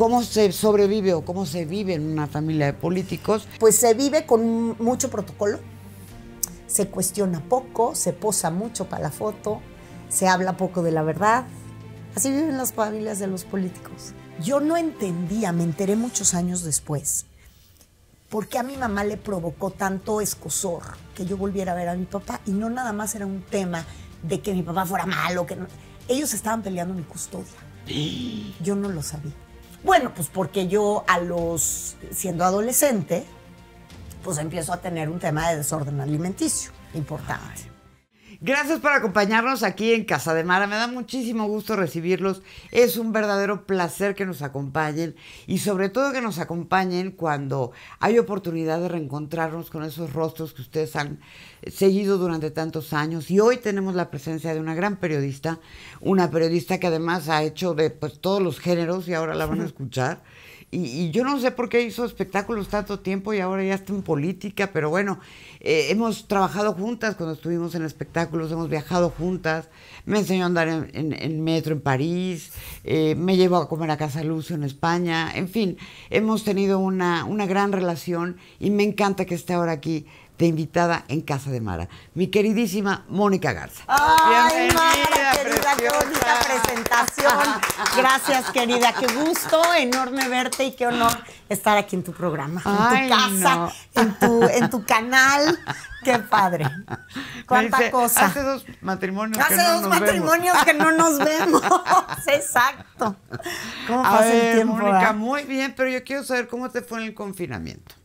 ¿Cómo se sobrevive o cómo se vive en una familia de políticos? Pues se vive con mucho protocolo, se cuestiona poco, se posa mucho para la foto, se habla poco de la verdad. Así viven las familias de los políticos. Yo no entendía, me enteré muchos años después, por qué a mi mamá le provocó tanto escosor que yo volviera a ver a mi papá y no nada más era un tema de que mi papá fuera malo, que ellos estaban peleando mi custodia. Yo no lo sabía. Bueno, pues porque yo a los, siendo adolescente, pues empiezo a tener un tema de desorden alimenticio importante. Gracias por acompañarnos aquí en Casa de Mara. Me da muchísimo gusto recibirlos. Es un verdadero placer que nos acompañen y sobre todo que nos acompañen cuando hay oportunidad de reencontrarnos con esos rostros que ustedes han seguido durante tantos años. Y hoy tenemos la presencia de una gran periodista, una periodista que además ha hecho de pues, todos los géneros y ahora la van a escuchar. Y, yo no sé por qué hizo espectáculos tanto tiempo y ahora ya está en política, pero bueno, eh, hemos trabajado juntas cuando estuvimos en espectáculos, hemos viajado juntas, me enseñó a andar en, metro en París, eh, me llevó a comer a Casa Lucio en España, en fin, hemos tenido una, una gran relación y me encanta que esté ahora aquí de invitada en Casa de Mara. Mi queridísima Mónica Garza. ¡Ay, Mara, querida, qué bonita presentación! Gracias, querida, qué gusto enorme verte y qué honor estar aquí en tu programa, en tu casa, en, tu, canal. ¡Qué padre! ¡Cuánta cosa! Hace dos matrimonios que no dos nos matrimonios vemos. que no nos vemos. Exacto. ¿Cómo pasa el tiempo? Mónica, ah? muy bien, pero yo quiero saber cómo te fue en el confinamiento.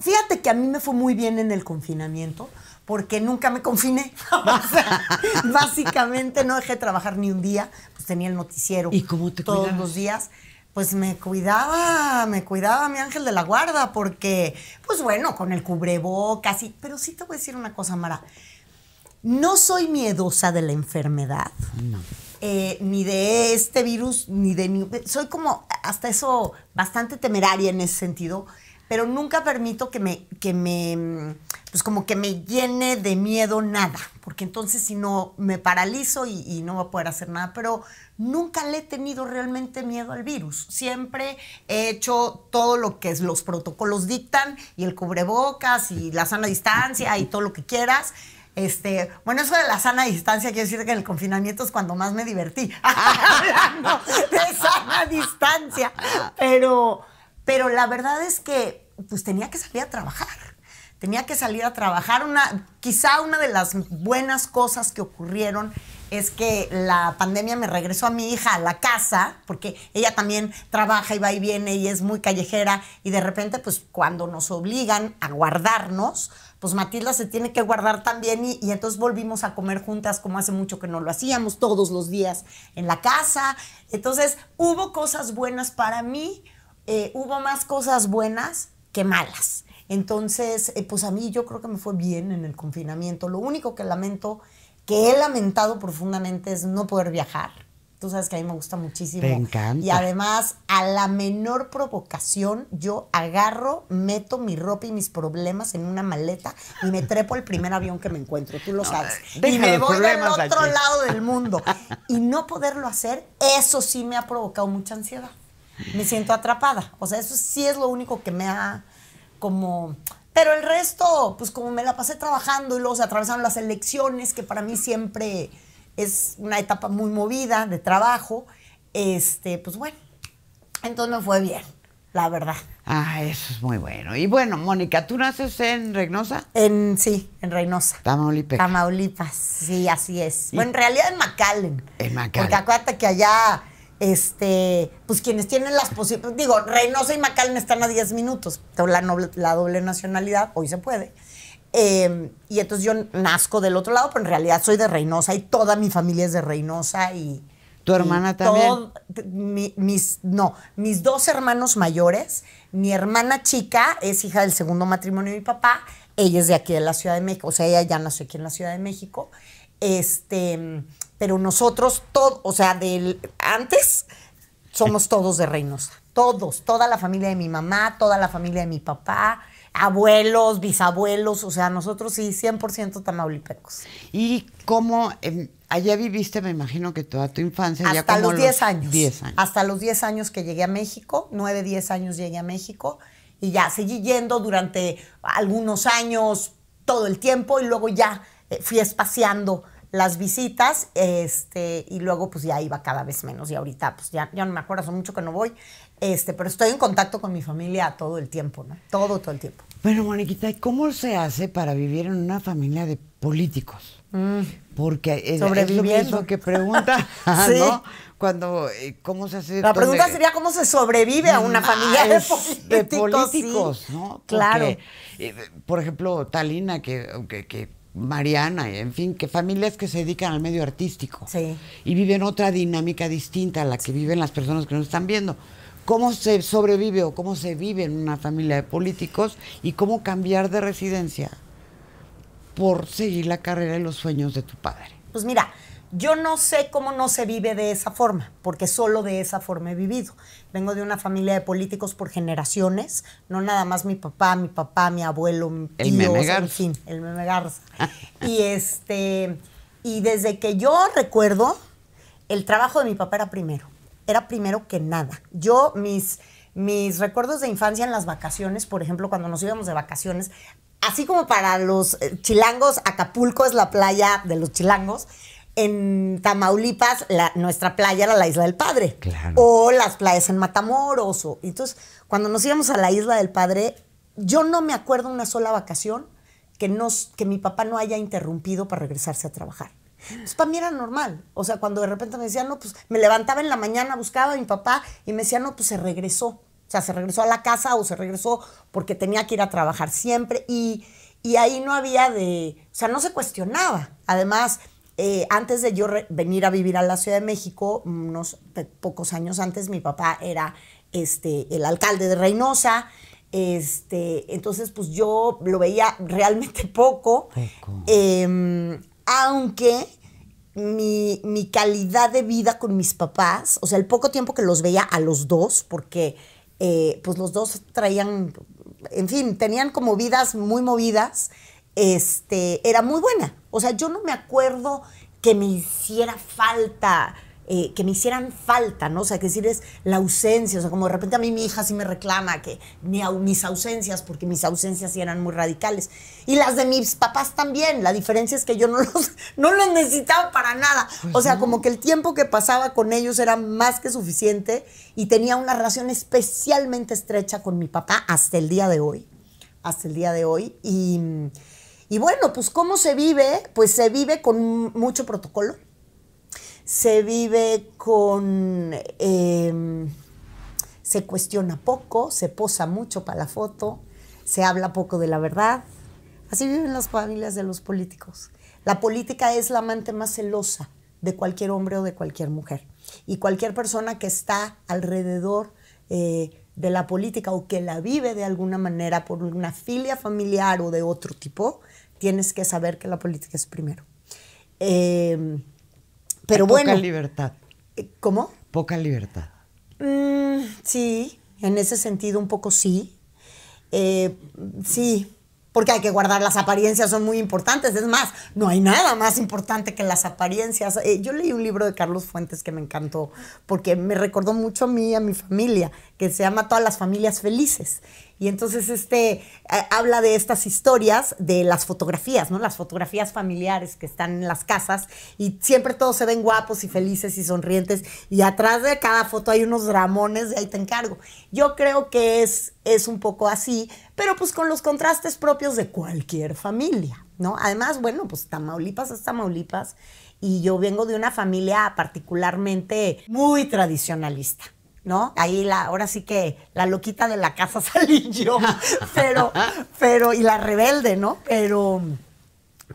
Fíjate que a mí me fue muy bien en el confinamiento porque nunca me confiné. básicamente no dejé de trabajar ni un día, pues tenía el noticiero. ¿Y Todos los días. Pues me cuidaba, me cuidaba mi ángel de la guarda, porque, pues bueno, con el cubrebocas y... Pero sí te voy a decir una cosa, Mara. No soy miedosa de la enfermedad, eh, ni de este virus, ni de... Soy como, hasta eso, bastante temeraria en ese sentido pero nunca permito que me, que me, pues como que me llene de miedo nada, porque entonces si no me paralizo y, no voy a poder hacer nada, pero nunca le he tenido realmente miedo al virus. Siempre he hecho todo lo que los protocolos dictan y el cubrebocas y la sana distancia y todo lo que quieras. Este, bueno, eso de la sana distancia, quiero decir que en el confinamiento es cuando más me divertí, hablando de sana distancia. Ah. Pero, pero la verdad es que pues tenía que salir a trabajar. Tenía que salir a trabajar. Una, quizá una de las buenas cosas que ocurrieron es que la pandemia me regresó a mi hija a la casa, porque ella también trabaja y va y viene y es muy callejera, y de repente, pues cuando nos obligan a guardarnos, pues Matilda se tiene que guardar también y, entonces volvimos a comer juntas como hace mucho que no lo hacíamos, todos los días en la casa. Entonces hubo cosas buenas para mí, eh, hubo más cosas buenas Qué malas. Entonces, eh, pues a mí yo creo que me fue bien en el confinamiento. Lo único que lamento, que he lamentado profundamente, es no poder viajar. Tú sabes que a mí me gusta muchísimo. Me encanta. Y además, a la menor provocación, yo agarro, meto mi ropa y mis problemas en una maleta y me trepo al primer avión que me encuentro. Tú lo sabes. Eh, y me voy del otro lado del mundo. Y no poderlo hacer, eso sí me ha provocado mucha ansiedad me siento atrapada. O sea, eso sí es lo único que me ha como... Pero el resto, pues como me la pasé trabajando y luego se atravesaron las elecciones, que para mí siempre es una etapa muy movida de trabajo, este, pues bueno, entonces me fue bien, la verdad. Ah, eso es muy bueno. Y bueno, Mónica, ¿tú naces en Reynosa? En, sí, en Reynosa. Tamaulipas. Tamaulipas, sí, así es. Bueno, en realidad en Macallen En McAllen. Porque acuérdate que allá este, pues quienes tienen las posibilidades, digo, Reynosa y Macalme están a 10 minutos, la, la doble nacionalidad, hoy se puede. Em, y entonces yo nazco del otro lado, pero en realidad soy de Reynosa y toda mi familia es de Reynosa y... ¿Tu hermana también? mis, no, mis dos hermanos mayores, mi hermana chica es hija del segundo matrimonio de mi papá, ella es de aquí de la Ciudad de México, o sea, ella ya nació aquí en la Ciudad de México. Este, pero nosotros, todo, o sea, del antes, somos todos de Reynosa. Todos, toda la familia de mi mamá, toda la familia de mi papá, abuelos, bisabuelos, o sea, nosotros sí, 100% tamaulipecos. ¿Y cómo, em, allá viviste, me imagino que toda tu infancia? Hasta los 10 años. Hasta los 10 años que llegué a México, 9, 10 años llegué a México, y ya seguí yendo durante algunos años, todo el tiempo, y luego ya eh, fui espaciando las visitas, este, y luego pues ya iba cada vez menos, y ahorita pues ya, ya no me acuerdo, hace mucho que no voy, este, pero estoy en contacto con mi familia todo el tiempo, ¿no? Todo, todo el tiempo. Bueno, Moniquita, ¿y cómo se hace para vivir en una familia de políticos? Mm. Porque es, Sobreviviendo. que pregunta, ¿no? Cuando, eh, ¿cómo se hace? La pregunta sería cómo se sobrevive a una mm, familia ah, de políticos. De políticos ¿no? claro. Eh, por ejemplo, Talina, que, que, que Mariana, en fin, que familias que se dedican al medio artístico y viven otra dinámica distinta a la que viven las personas que nos están viendo. ¿Cómo se sobrevive o cómo se vive en una familia de políticos y cómo cambiar de residencia por seguir la carrera y los sueños de tu padre? Pues mira, yo no sé cómo no se vive de esa forma, porque solo de esa forma he vivido. Vengo de una familia de políticos por generaciones, no nada más mi papá, mi papá, mi abuelo, mi tío, en fin, el meme Garza. y este y desde que yo recuerdo, el trabajo de mi papá era primero, era primero que nada. Yo mis mis recuerdos de infancia en las vacaciones, por ejemplo, cuando nos íbamos de vacaciones, así como para los eh, chilangos, Acapulco es la playa de los chilangos en Tamaulipas, nuestra playa era la Isla del Padre. Claro. O las playas en Matamoros. entonces, cuando nos íbamos a la Isla del Padre, yo no me acuerdo una sola vacación que, nos, que mi papá no haya interrumpido para regresarse a trabajar. Entonces, pues, para mí era normal. O sea, cuando de repente me decían, no, pues me levantaba en la mañana, buscaba a mi papá y me decía, no, pues se regresó. O sea, se regresó a la casa o se regresó porque tenía que ir a trabajar siempre. Y, y ahí no había de. O sea, no se cuestionaba. Además, eh, antes de yo venir a vivir a la Ciudad de México, unos pocos años antes, mi papá era este, el alcalde de Reynosa. Este, entonces, pues yo lo veía realmente poco. Em, aunque mi, calidad de vida con mis papás, o sea, el poco tiempo que los veía a los dos, porque eh, pues los dos traían, en fin, tenían como vidas muy movidas este, era muy buena. O sea, yo no me acuerdo que me hiciera falta, eh, que me hicieran falta, ¿no? O sea, que decir es la ausencia, o sea, como de repente a mí mi hija sí me reclama que mis ausencias, porque mis ausencias sí eran muy radicales. Y las de mis papás también, la diferencia es que yo no los, no necesitaba para nada. o sea, como que el tiempo que pasaba con ellos era más que suficiente y tenía una relación especialmente estrecha con mi papá hasta el día de hoy, hasta el día de hoy. Y y bueno, pues ¿cómo se vive? Pues se vive con mucho protocolo, se vive con... Em, se cuestiona poco, se posa mucho para la foto, se habla poco de la verdad. Así viven las familias de los políticos. La política es la amante más celosa de cualquier hombre o de cualquier mujer. Y cualquier persona que está alrededor eh, de la política o que la vive de alguna manera por una filia familiar o de otro tipo, tienes que saber que la política es primero. Eh, pero bueno. Poca libertad. Eh, ¿Cómo? Poca libertad. Mm, sí, en ese sentido un poco sí. Eh, sí, porque hay que guardar las apariencias, son muy importantes. Es más, no hay nada más importante que las apariencias. yo leí un libro de Carlos Fuentes que me encantó, porque me recordó mucho a mí y a mi familia, que se llama Todas las familias felices. Y entonces este eh, habla de estas historias de las fotografías, ¿no? Las fotografías familiares que están en las casas y siempre todos se ven guapos y felices y sonrientes y atrás de cada foto hay unos ramones de ahí te encargo. Yo creo que es es un poco así, pero pues con los contrastes propios de cualquier familia, ¿no? Además, bueno, pues Tamaulipas es Tamaulipas y yo vengo de una familia particularmente muy tradicionalista. ¿no? Ahí la, ahora sí que la loquita de la casa salí yo, pero, pero, y la rebelde, ¿no? Pero,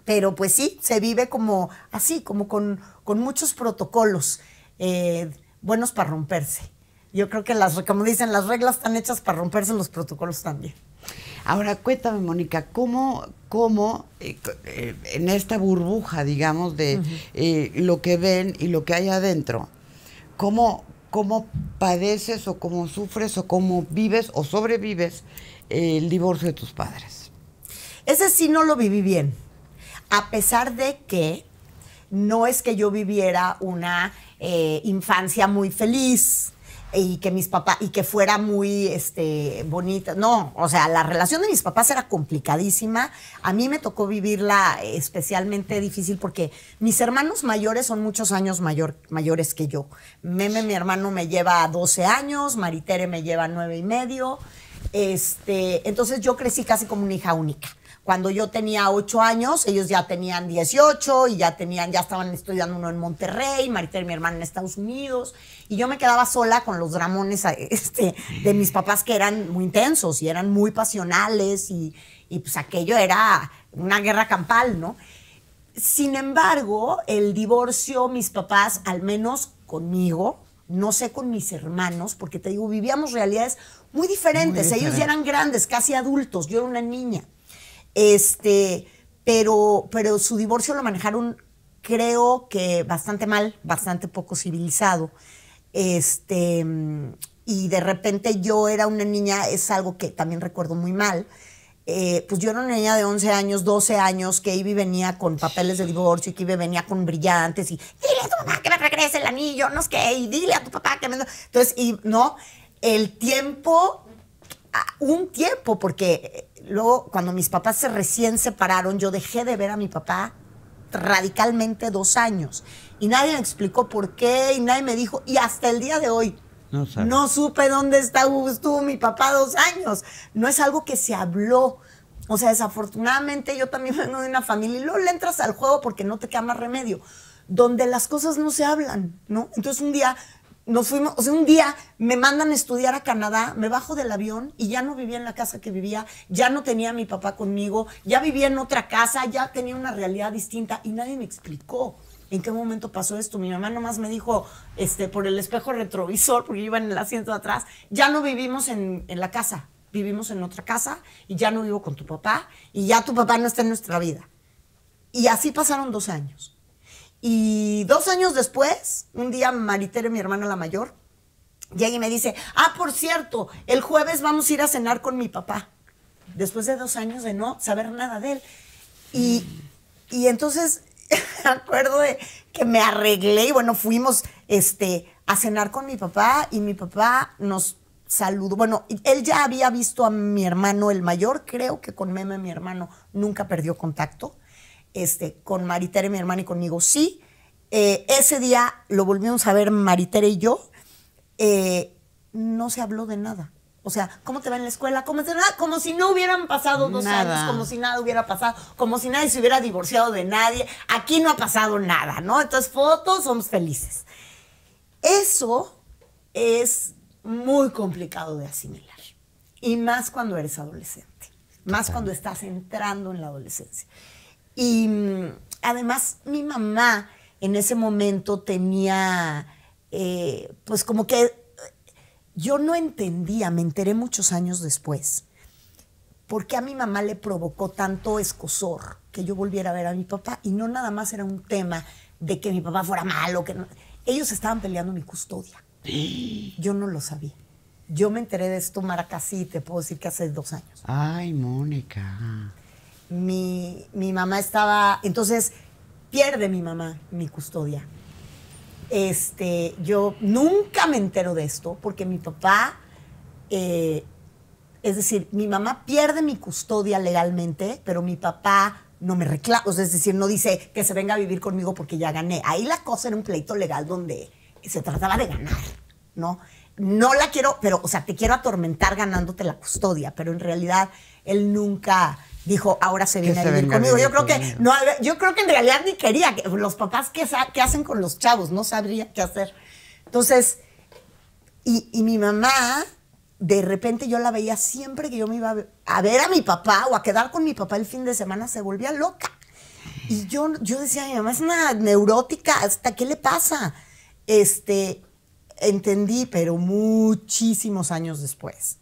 pero pues sí, se vive como así, como con, muchos protocolos eh, buenos para romperse. Yo creo que las, como dicen, las reglas están hechas para romperse los protocolos también. Ahora, cuéntame, Mónica, ¿cómo, cómo eh, eh, en esta burbuja, digamos, de lo que ven y lo que hay adentro, cómo cómo padeces o cómo sufres o cómo vives o sobrevives eh, el divorcio de tus padres. Ese sí no lo viví bien, a pesar de que no es que yo viviera una eh, infancia muy feliz y que mis papás, y que fuera muy este, bonita. No, o sea, la relación de mis papás era complicadísima. A mí me tocó vivirla especialmente difícil porque mis hermanos mayores son muchos años mayor, mayores que yo. Meme, mi hermano, me lleva 12 años, Maritere me lleva 9 y medio. Este, entonces yo crecí casi como una hija única. Cuando yo tenía ocho años, ellos ya tenían 18 y ya tenían, ya estaban estudiando uno en Monterrey, y mi hermana en Estados Unidos, y yo me quedaba sola con los dramones este, de mis papás que eran muy intensos y eran muy pasionales y, pues aquello era una guerra campal, ¿no? Sin embargo, el divorcio, mis papás, al menos conmigo, no sé con mis hermanos, porque te digo, vivíamos realidades muy diferentes. Ellos ya eran grandes, casi adultos, yo era una niña. Este, pero, pero su divorcio lo manejaron, creo que bastante mal, bastante poco civilizado. Este, y de repente yo era una niña, es algo que también recuerdo muy mal. Eh, pues yo era una niña de 11 años, 12 años, que Ivy venía con papeles de divorcio y que Ivy venía con brillantes y dile a tu papá que me regrese el anillo, no es que, y dile a tu papá que me... Entonces, y no, el tiempo, ah, un tiempo, porque luego cuando mis papás se recién separaron, yo dejé de ver a mi papá radicalmente dos años. Y nadie me explicó por qué, y nadie me dijo, y hasta el día de hoy, no, supe dónde está, estuvo mi papá dos años. No es algo que se habló. O sea, desafortunadamente yo también vengo de una familia y luego le entras al juego porque no te queda más remedio, donde las cosas no se hablan, ¿no? Entonces un día nos fuimos, o sea, un día me mandan a estudiar a Canadá, me bajo del avión y ya no vivía en la casa que vivía, ya no tenía a mi papá conmigo, ya vivía en otra casa, ya tenía una realidad distinta y nadie me explicó en qué momento pasó esto. Mi mamá nomás me dijo, este, por el espejo retrovisor, porque iba en el asiento de atrás, ya no vivimos en, en la casa, vivimos en otra casa y ya no vivo con tu papá y ya tu papá no está en nuestra vida. Y así pasaron dos años. Y dos años después, un día Maritere, mi hermana la mayor, llega y me dice, ah, por cierto, el jueves vamos a ir a cenar con mi papá. Después de dos años de no saber nada de él. Y, entonces acuerdo que me arreglé y bueno, fuimos este, a cenar con mi papá y mi papá nos saludó. Bueno, él ya había visto a mi hermano el mayor, creo que con Meme mi hermano nunca perdió contacto. Este, con Maritere, mi hermana, y conmigo, sí. Eh, ese día lo volvimos a ver Maritere y yo. Eh, no se habló de nada. O sea, ¿cómo te va en la escuela? Como si, nada, como si no hubieran pasado dos años, como si nada hubiera pasado, como si nadie se hubiera divorciado de nadie. Aquí no ha pasado nada, ¿no? Entonces, fotos, somos felices. Eso es muy complicado de asimilar. Y más cuando eres adolescente, más cuando estás entrando en la adolescencia. Y mm, además mi mamá en ese momento tenía, eh, pues como que eh, yo no entendía, me enteré muchos años después, por qué a mi mamá le provocó tanto escosor que yo volviera a ver a mi papá. Y no nada más era un tema de que mi papá fuera malo, que ellos estaban peleando mi custodia. Yo no lo sabía. Yo me enteré de esto, Maracasí, te puedo decir que hace dos años. Ay, Mónica mi, mamá estaba, entonces pierde mi mamá mi custodia. Este, yo nunca me entero de esto porque mi papá, eh, es decir, mi mamá pierde mi custodia legalmente, pero mi papá no me reclama, es decir, no dice que se venga a vivir conmigo porque ya gané. Ahí la cosa era un pleito legal donde se trataba de ganar, ¿no? No la quiero, pero, o sea, te quiero atormentar ganándote la custodia, pero en realidad él nunca dijo, ahora se viene a vivir conmigo. yo creo que yo creo que en realidad ni quería. los papás, ¿qué, hacen con los chavos? No sabría qué hacer. Entonces, y, y, mi mamá, de repente yo la veía siempre que yo me iba a ver a mi papá o a quedar con mi papá el fin de semana, se volvía loca. Y yo, yo decía, mi mamá es una neurótica, ¿hasta qué le pasa? Este, entendí, pero muchísimos años después,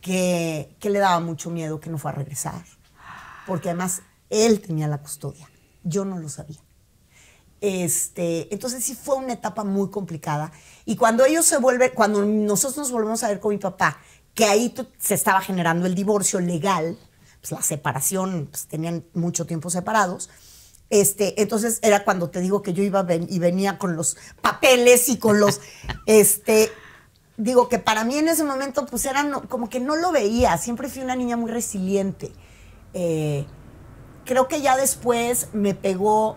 que, le daba mucho miedo que no fue a regresar, porque además él tenía la custodia, yo no lo sabía. Este, entonces sí fue una etapa muy complicada y cuando ellos se vuelven, cuando nosotros nos volvemos a ver con mi papá, que ahí se estaba generando el divorcio legal, pues la separación, pues tenían mucho tiempo separados, este, entonces era cuando te digo que yo iba y venía con los papeles y con los, este, digo que para mí en ese momento pues era como que no lo veía, siempre fui una niña muy resiliente. Eh, creo que ya después me pegó,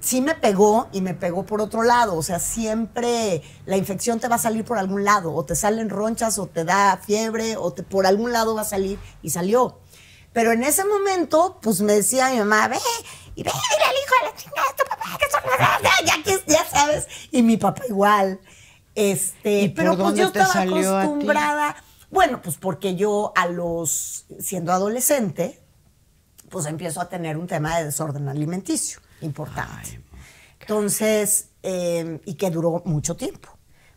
sí me pegó y me pegó por otro lado, o sea, siempre la infección te va a salir por algún lado, o te salen ronchas, o te da fiebre, o te, por algún lado va a salir y salió. Pero en ese momento, pues me decía mi mamá, ve, y ve, mira al hijo de la chingada, tu papá, que son ya, ya, ya sabes, y mi papá igual. Este, pero pues yo estaba acostumbrada. Bueno, pues porque yo a los, siendo adolescente, pues empiezo a tener un tema de desorden alimenticio importante. Entonces, em, y que duró mucho tiempo,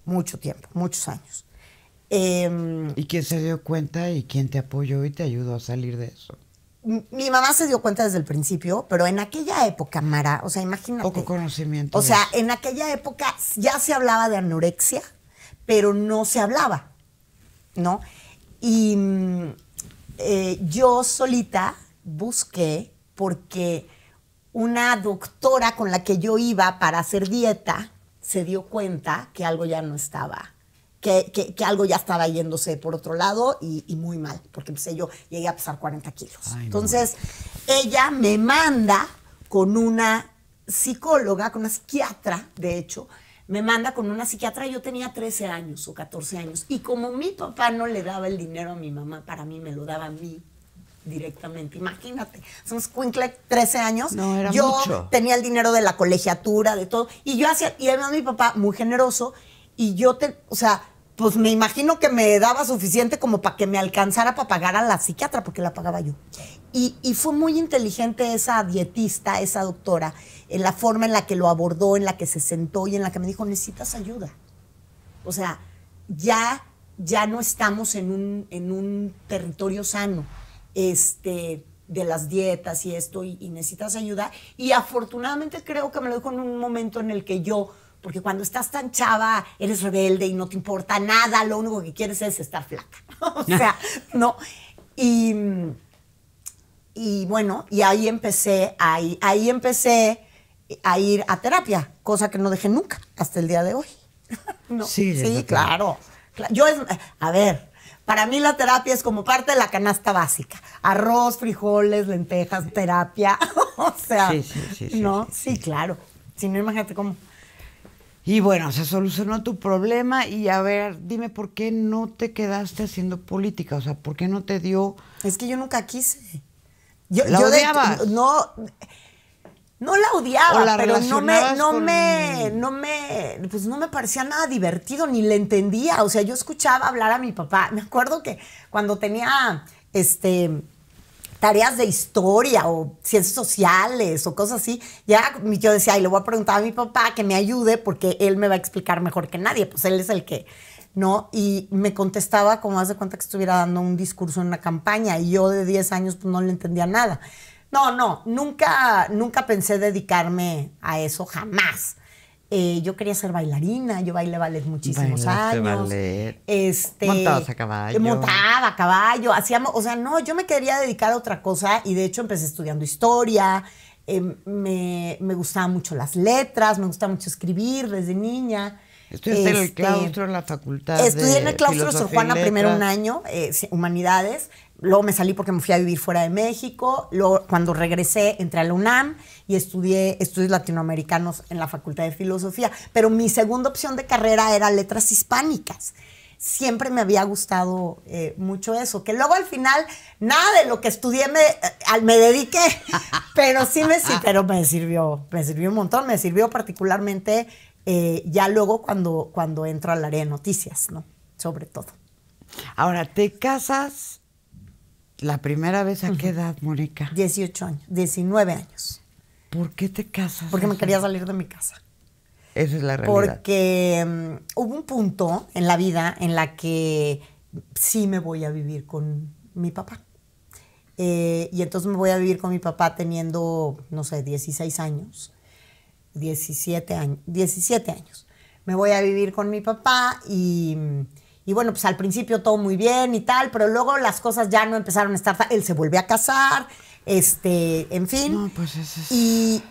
mucho tiempo, muchos años. Em, ¿Y quién se dio cuenta y quién te apoyó y te ayudó a salir de eso? mi mamá se dio cuenta desde el principio, pero en aquella época, Mara, o sea, imagínate. Poco conocimiento. O sea, en aquella época ya se hablaba de anorexia, pero no se hablaba, ¿no? Y mm, eh, yo solita busqué porque una doctora con la que yo iba para hacer dieta se dio cuenta que algo ya no estaba que, algo ya estaba yéndose por otro lado y, muy mal, porque empecé pues, yo llegué a pesar 40 kilos. Entonces, ella me manda con una psicóloga, con una psiquiatra, de hecho, me manda con una psiquiatra, yo tenía 13 años o 14 años, y como mi papá no le daba el dinero a mi mamá, para mí me lo daba a mí directamente. Imagínate, somos Quinkle, 13 años. No, era yo tenía el dinero de la colegiatura, de todo. Y yo hacía, y además mi papá, muy generoso, y yo, te, o sea, pues me imagino que me daba suficiente como para que me alcanzara para pagar a la psiquiatra, porque la pagaba yo. Y, fue muy inteligente esa dietista, esa doctora, en la forma en la que lo abordó, en la que se sentó y en la que me dijo, necesitas ayuda. O sea, ya, ya no estamos en un, en un territorio sano este, de las dietas y esto, y, necesitas ayuda. Y afortunadamente creo que me lo dijo en un momento en el que yo porque cuando estás tan chava, eres rebelde y no te importa nada, lo único que quieres es estar flaca. o sea, no. Y, y, bueno, y ahí empecé, ahí, ahí empecé a ir a terapia, cosa que no dejé nunca hasta el día de hoy. Sí, claro. Yo es, a ver, para mí la terapia es como parte de la canasta básica. Arroz, frijoles, lentejas, terapia. o sea, sí, sí, sí, ¿no? Sí, claro. Si no, imagínate cómo. Y bueno, se solucionó tu problema y a ver, dime por qué no te quedaste haciendo política, o sea, por qué no te dio... Es que yo nunca quise. Yo, ¿La no, no la odiaba, pero no me, me, no me, pues no me parecía nada divertido, ni le entendía. O sea, yo escuchaba hablar a mi papá. Me acuerdo que cuando tenía, este, tareas de historia o ciencias sociales o cosas así, ya yo decía, y le voy a preguntar a mi papá que me ayude porque él me va a explicar mejor que nadie, pues él es el que, ¿no? Y me contestaba como de cuenta que estuviera dando un discurso en una campaña y yo de 10 años pues no le entendía nada. No, no, nunca, nunca pensé dedicarme a eso, jamás. Eh, yo quería ser bailarina, yo bailé ballet muchísimos años. Este, montabas a caballo. Montaba a caballo, hacíamos, o sea, no, yo me quería dedicar a otra cosa y de hecho empecé estudiando historia, em, me, me, gustaban mucho las letras, me gustaba mucho escribir desde niña. Estudiaste en el este, claustro, en la facultad. Estudié en el claustro de Sor Juana primero un año, eh, Humanidades, Luego me salí porque me fui a vivir fuera de México. Luego, cuando regresé, entré a la UNAM y estudié estudios latinoamericanos en la Facultad de Filosofía. Pero mi segunda opción de carrera era letras hispánicas. Siempre me había gustado eh, mucho eso. Que luego al final, nada de lo que estudié me, eh, me dediqué. Pero sí me, pero me sirvió. Me sirvió un montón. Me sirvió particularmente eh, ya luego cuando, cuando entro al área de noticias, ¿no? Sobre todo. Ahora, te casas ¿La primera vez a qué edad, Mónica? 18 años, 19 años. ¿Por qué te casas? Porque me quería salir de mi casa. Esa es la realidad. Porque mm, hubo un punto en la vida en la que sí me voy a vivir con mi papá. Eh, y entonces me voy a vivir con mi papá teniendo, no sé, 16 años, 17 años, 17 años. Me voy a vivir con mi papá y mm, y bueno, pues al principio todo muy bien y tal, pero luego las cosas ya no empezaron a estar. Él se volvió a casar, este, en fin. No, pues eso y,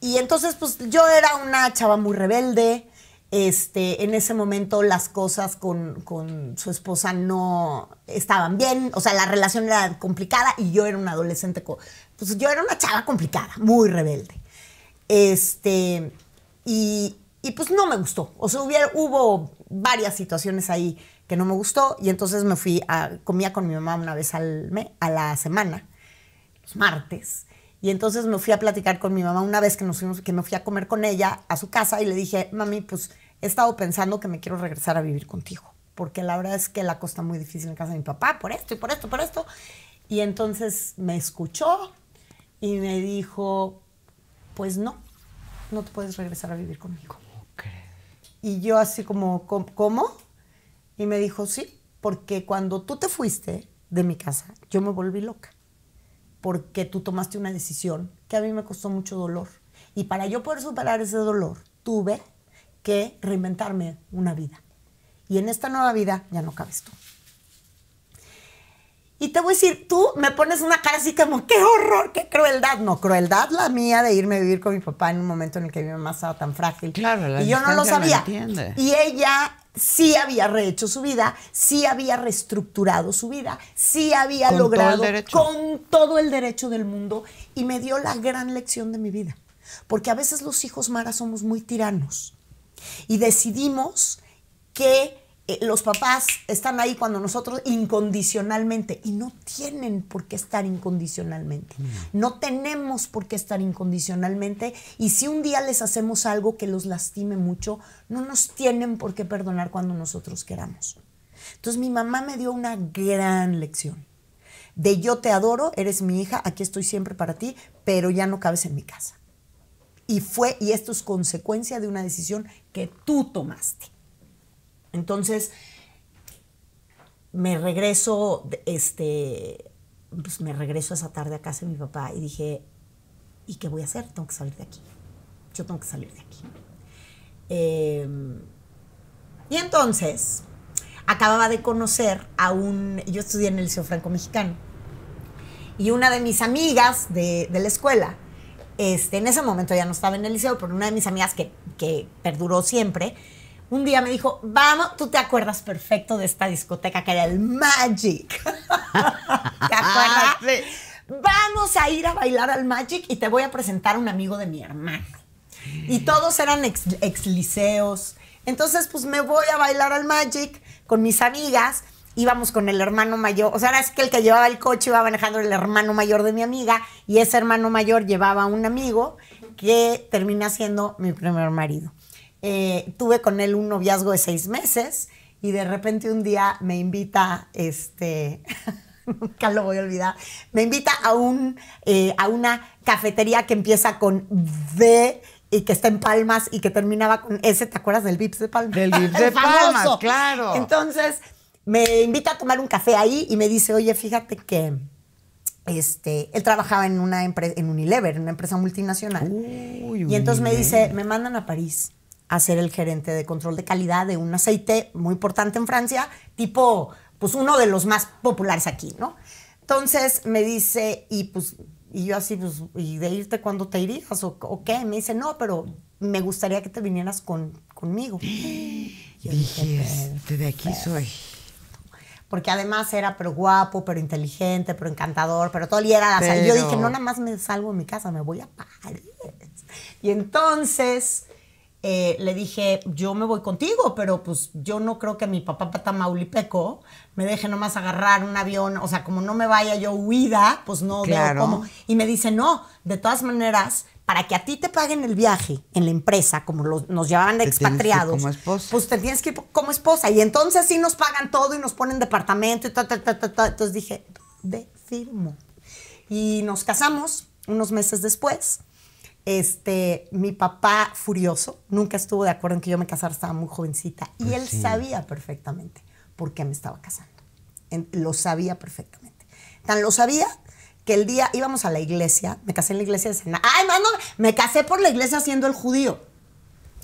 y, entonces, pues yo era una chava muy rebelde. Este, en ese momento las cosas con, con su esposa no estaban bien, o sea, la relación era complicada y yo era una adolescente, pues yo era una chava complicada, muy rebelde. Este, y, y pues no me gustó. O sea, hubo varias situaciones ahí que no me gustó y entonces me fui a, comía con mi mamá una vez al a la semana, los martes, y entonces me fui a platicar con mi mamá una vez que, nos que me fui a comer con ella a su casa y le dije, mami, pues he estado pensando que me quiero regresar a vivir contigo, porque la verdad es que la cosa muy difícil en casa de mi papá, por esto y por esto, por esto. Y entonces me escuchó y me dijo, pues no, no te puedes regresar a vivir conmigo. Y yo así como, ¿cómo? Y me dijo, sí, porque cuando tú te fuiste de mi casa, yo me volví loca, porque tú tomaste una decisión que a mí me costó mucho dolor. Y para yo poder superar ese dolor, tuve que reinventarme una vida. Y en esta nueva vida ya no cabes tú. Y te voy a decir, tú me pones una cara así como, qué horror, qué crueldad. No, crueldad la mía de irme a vivir con mi papá en un momento en el que mi mamá estaba tan frágil. Claro, la y yo no lo sabía. y ella sí había rehecho su vida, sí había reestructurado su vida, sí había logrado con todo el derecho del mundo y me dio la gran lección de mi vida. Porque a veces los hijos Mara somos muy tiranos y decidimos que eh, los papás están ahí cuando nosotros incondicionalmente y no tienen por qué estar incondicionalmente. No tenemos por qué estar incondicionalmente y si un día les hacemos algo que los lastime mucho, no nos tienen por qué perdonar cuando nosotros queramos. Entonces mi mamá me dio una gran lección de yo te adoro, eres mi hija, aquí estoy siempre para ti, pero ya no cabes en mi casa. Y fue y esto es consecuencia de una decisión que tú tomaste. Entonces, me regreso, este, pues me regreso esa tarde a casa de mi papá y dije, ¿y qué voy a hacer? Tengo que salir de aquí. Yo tengo que salir de aquí. Em, y entonces, acababa de conocer a un, yo estudié en el Liceo Franco Mexicano, y una de mis amigas de, la escuela, este, en ese momento ya no estaba en el liceo, pero una de mis amigas que, que perduró siempre, un día me dijo, vamos, tú te acuerdas perfecto de esta discoteca que era el Magic. ¿Te acuerdas? Vamos a ir a bailar al Magic y te voy a presentar a un amigo de mi hermano. Y todos eran ex, liceos. Entonces, pues me voy a bailar al Magic con mis amigas íbamos con el hermano mayor, o sea, era es que el que llevaba el coche iba manejando el hermano mayor de mi amiga y ese hermano mayor llevaba a un amigo que termina siendo mi primer marido. Eh, tuve con él un noviazgo de seis meses y de repente un día me invita, este, nunca lo voy a olvidar, me invita a, un, eh, a una cafetería que empieza con D y que está en Palmas y que terminaba con S, ¿te acuerdas del Vips de Palmas? Del Vips de Palmas, claro. Entonces, me invita a tomar un café ahí y me dice, oye, fíjate que este, él trabajaba en una empresa, en Unilever, una empresa multinacional. y entonces me dice, me mandan a París a ser el gerente de control de calidad de un aceite muy importante en Francia, tipo, pues uno de los más populares aquí, ¿no? Entonces me dice, y pues, y yo así, pues, ¿y de irte cuando te irías o, qué? Me dice, no, pero me gustaría que te vinieras conmigo. Y dije, este, de aquí soy. Porque además era pero guapo, pero inteligente, pero encantador, pero todo y era... yo dije, no, nada más me salgo de mi casa, me voy a París. Y entonces eh, le dije, yo me voy contigo, pero pues yo no creo que mi papá patamaulipeco me deje nomás agarrar un avión, o sea, como no me vaya yo huida, pues no veo cómo. Y me dice, no, de todas maneras, para que a ti te paguen el viaje en la empresa, como nos llevaban de expatriados, como esposa. pues te tienes que ir como esposa. Y entonces sí nos pagan todo y nos ponen departamento y tal, ta, ta, ta, Entonces dije, de firmo. Y nos casamos unos meses después. Este, mi papá furioso nunca estuvo de acuerdo en que yo me casara, estaba muy jovencita y pues él sabía perfectamente por qué me estaba casando. lo sabía perfectamente. Tan lo sabía que el día íbamos a la iglesia, me casé en la iglesia de Ay, mano, me casé por la iglesia siendo el judío.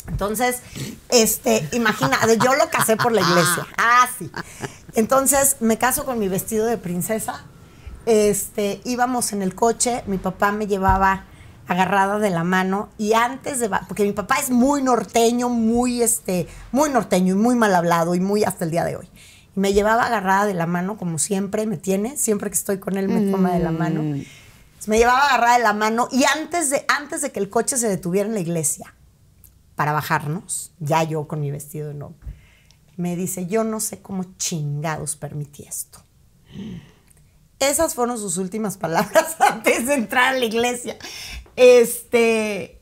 Entonces, este, imagina, yo lo casé por la iglesia. Ah, sí. Entonces, me caso con mi vestido de princesa. Este, íbamos en el coche, mi papá me llevaba agarrada de la mano y antes de porque mi papá es muy norteño, muy este, muy norteño y muy mal hablado y muy hasta el día de hoy. Y me llevaba agarrada de la mano como siempre me tiene, siempre que estoy con él me toma de la mm. mano. me llevaba agarrada de la mano y antes de antes de que el coche se detuviera en la iglesia para bajarnos, ya yo con mi vestido no. Me dice, "Yo no sé cómo chingados permití esto." Esas fueron sus últimas palabras antes de entrar a la iglesia. Este,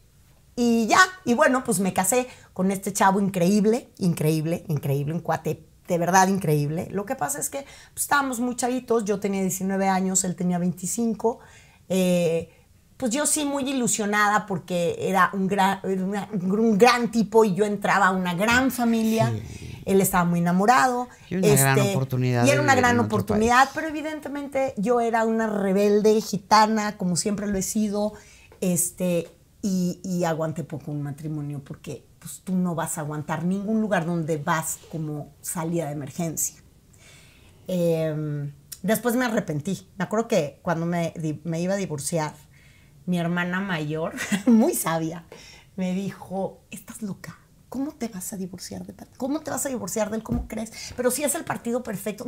y ya, y bueno, pues me casé con este chavo increíble, increíble, increíble, un cuate de verdad increíble. Lo que pasa es que pues, estábamos muy chavitos, yo tenía 19 años, él tenía 25. Eh, pues yo sí muy ilusionada porque era un gran, un gran tipo y yo entraba a una gran familia. Él estaba muy enamorado. Y una gran este, oportunidad. Y era una gran oportunidad, pero evidentemente yo era una rebelde gitana, como siempre lo he sido este, y, y aguante poco un matrimonio porque pues, tú no vas a aguantar ningún lugar donde vas como salida de emergencia. Em, después me arrepentí. Me acuerdo que cuando me, me iba a divorciar, mi hermana mayor, muy sabia, me dijo, estás loca ¿Cómo te vas a divorciar de tal? ¿Cómo te vas a divorciar de él? ¿Cómo crees? Pero si es el partido perfecto,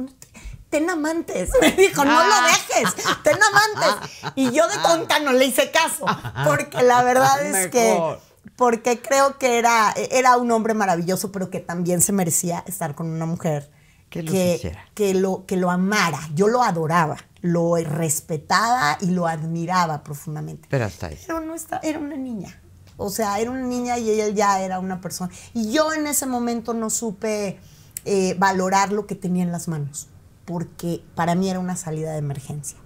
ten amantes. Me dijo, no lo ah. dejes, ten amantes. Y yo de tonta no le hice caso, porque la verdad es que porque creo que era, era un hombre maravilloso, pero que también se merecía estar con una mujer que, lo, que lo amara. Yo lo adoraba, lo respetaba y lo admiraba profundamente. Pero hasta no estaba, era una niña. O sea, era una niña y él ya era una persona. Y yo en ese momento no supe eh, valorar lo que tenía en las manos, porque para mí era una salida de emergencia.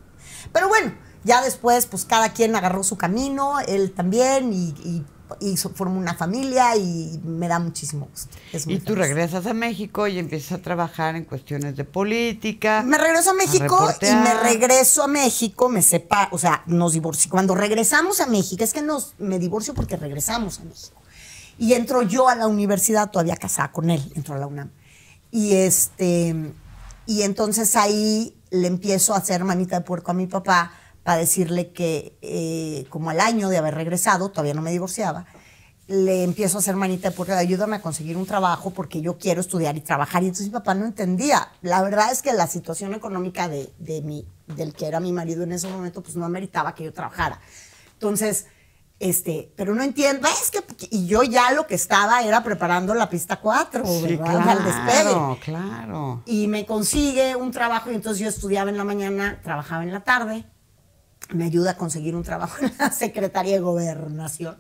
Pero bueno, ya después, pues cada quien agarró su camino, él también, y y formo una familia y me da muchísimo gusto. y tú regresas a México y empiezas a trabajar en cuestiones de política. Me regreso a México y me regreso a México, me sepa, o sea, nos divorcio. Cuando regresamos a México, es que nos, me divorcio porque regresamos a México. Y entro yo a la universidad, todavía casada con él, entro a la UNAM. Y este, y entonces ahí le empiezo a hacer manita de puerco a mi papá para decirle que eh, como al año de haber regresado, todavía no me divorciaba, le empiezo a hacer manita porque ayúdame a conseguir un trabajo porque yo quiero estudiar y trabajar. Y entonces mi papá no entendía. La verdad es que la situación económica de, de mi, del que era mi marido en ese momento, pues no ameritaba que yo trabajara. Entonces, este, pero no entiendo, es que, y yo ya lo que estaba era preparando la pista 4, ¿verdad? Claro, claro. Y me consigue un trabajo y entonces yo estudiaba en la mañana, trabajaba en la tarde me ayuda a conseguir un trabajo en la Secretaría de Gobernación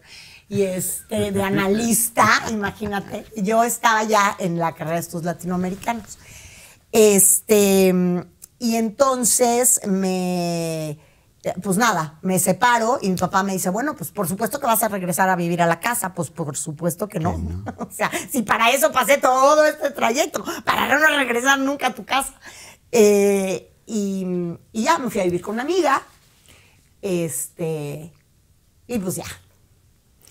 y este, de analista, imagínate. Yo estaba ya en la carrera de estos latinoamericanos. Este, y entonces me, pues nada, me separo y mi papá me dice, bueno, pues por supuesto que vas a regresar a vivir a la casa. Pues por supuesto que no. o sea, si para eso pasé todo este trayecto, para no regresar nunca a tu casa. Eh, y ya me fui a vivir con una amiga este, y pues ya.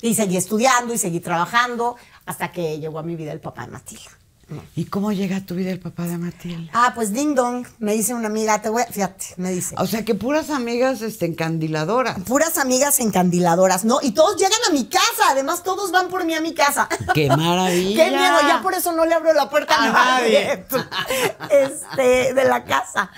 Y seguí estudiando y seguí trabajando hasta que llegó a mi vida el papá de Matilda. ¿Y cómo llega a tu vida el papá de Matilda? Ah, pues ding dong, me dice una amiga, te voy, a, fíjate, me dice. O sea que puras amigas este, encandiladoras. Puras amigas encandiladoras, ¿no? Y todos llegan a mi casa, además todos van por mí a mi casa. ¡Qué maravilla! ¡Qué miedo! Ya por eso no le abro la puerta a, nadie, este, de la casa.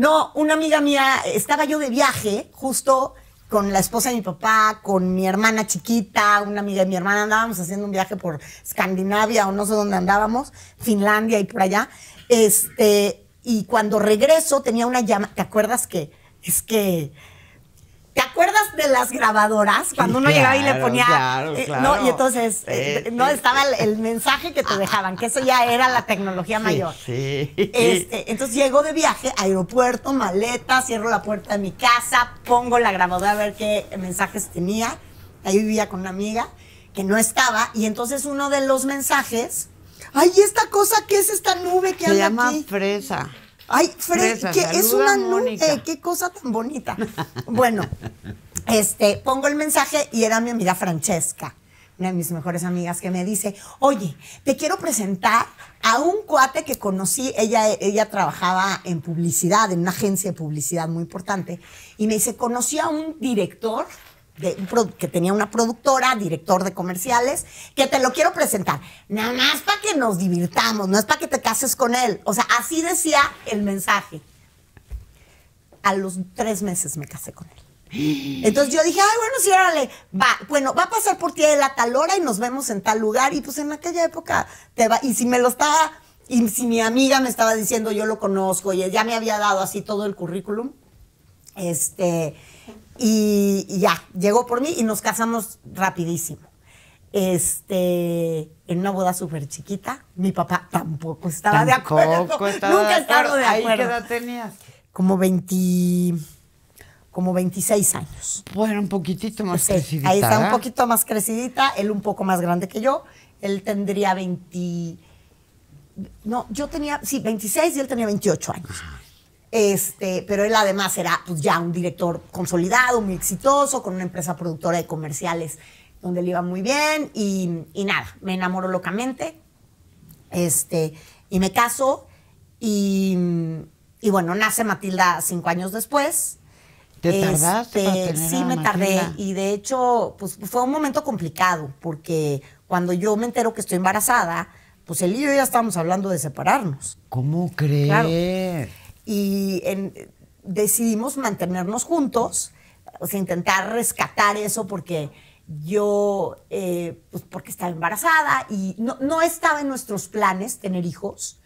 No, una amiga mía, estaba yo de viaje, justo con la esposa de mi papá, con mi hermana chiquita, una amiga de mi hermana, andábamos haciendo un viaje por Escandinavia o no sé dónde andábamos, Finlandia y por allá. Este, y cuando regreso tenía una llamada, ¿te acuerdas que? Es que ¿Te acuerdas de las grabadoras? Cuando uno llegaba y le ponía. Eh, y entonces eh, no estaba el, mensaje que te ah. dejaban, que eso ya era la tecnología mayor. Sí. Este, entonces llego de viaje, aeropuerto, maleta, cierro la puerta de mi casa, pongo la grabadora a ver qué mensajes tenía. Ahí vivía con una amiga que no estaba. Y entonces uno de los mensajes. ¡Ay, esta cosa ¿Qué es esta nube que Se llama fresa. Ay, Fred, que es una nube, eh, qué cosa tan bonita. Bueno, este, pongo el mensaje y era mi amiga Francesca, una de mis mejores amigas, que me dice, oye, te quiero presentar a un cuate que conocí, ella, ella trabajaba en publicidad, en una agencia de publicidad muy importante, y me dice, conocí a un director que tenía una productora, director de comerciales, que te lo quiero presentar. Nada más para que nos divirtamos, no es para que te cases con él. O sea, así decía el mensaje. A los tres meses me casé con él. Entonces yo dije, ay, bueno, sí, órale, va, bueno, va a pasar por ti de la tal hora y nos vemos en tal lugar. Y pues en aquella época te va, y si me lo estaba, y si mi amiga me estaba diciendo, yo lo conozco, y ella ya me había dado así todo el currículum, este, y, ya, llegó por mí y nos casamos rapidísimo. Este, en una boda súper chiquita, mi papá tampoco estaba de acuerdo. Nunca estaba de acuerdo. ¿Ahí qué edad tenías? Como 20 como 26 años. Bueno, un poquitito más crecidita. Ahí está, un ¿eh? poquito más crecidita, él un poco más grande que yo. Él tendría 20. No, yo tenía, sí, 26 y él tenía 28 años. Este, pero él además era pues, ya un director consolidado, muy exitoso, con una empresa productora de comerciales donde le iba muy bien y, nada, me enamoró locamente este, y me caso y, bueno, nace Matilda cinco años después. ¿Te tardaste? Este, sí, me tardé y de hecho pues, fue un momento complicado porque cuando yo me entero que estoy embarazada, pues él y yo ya estábamos hablando de separarnos. ¿Cómo crees? y decidimos mantenernos juntos, o sea, intentar rescatar eso porque yo, eh, pues porque estaba embarazada y no, estaba en nuestros planes tener hijos,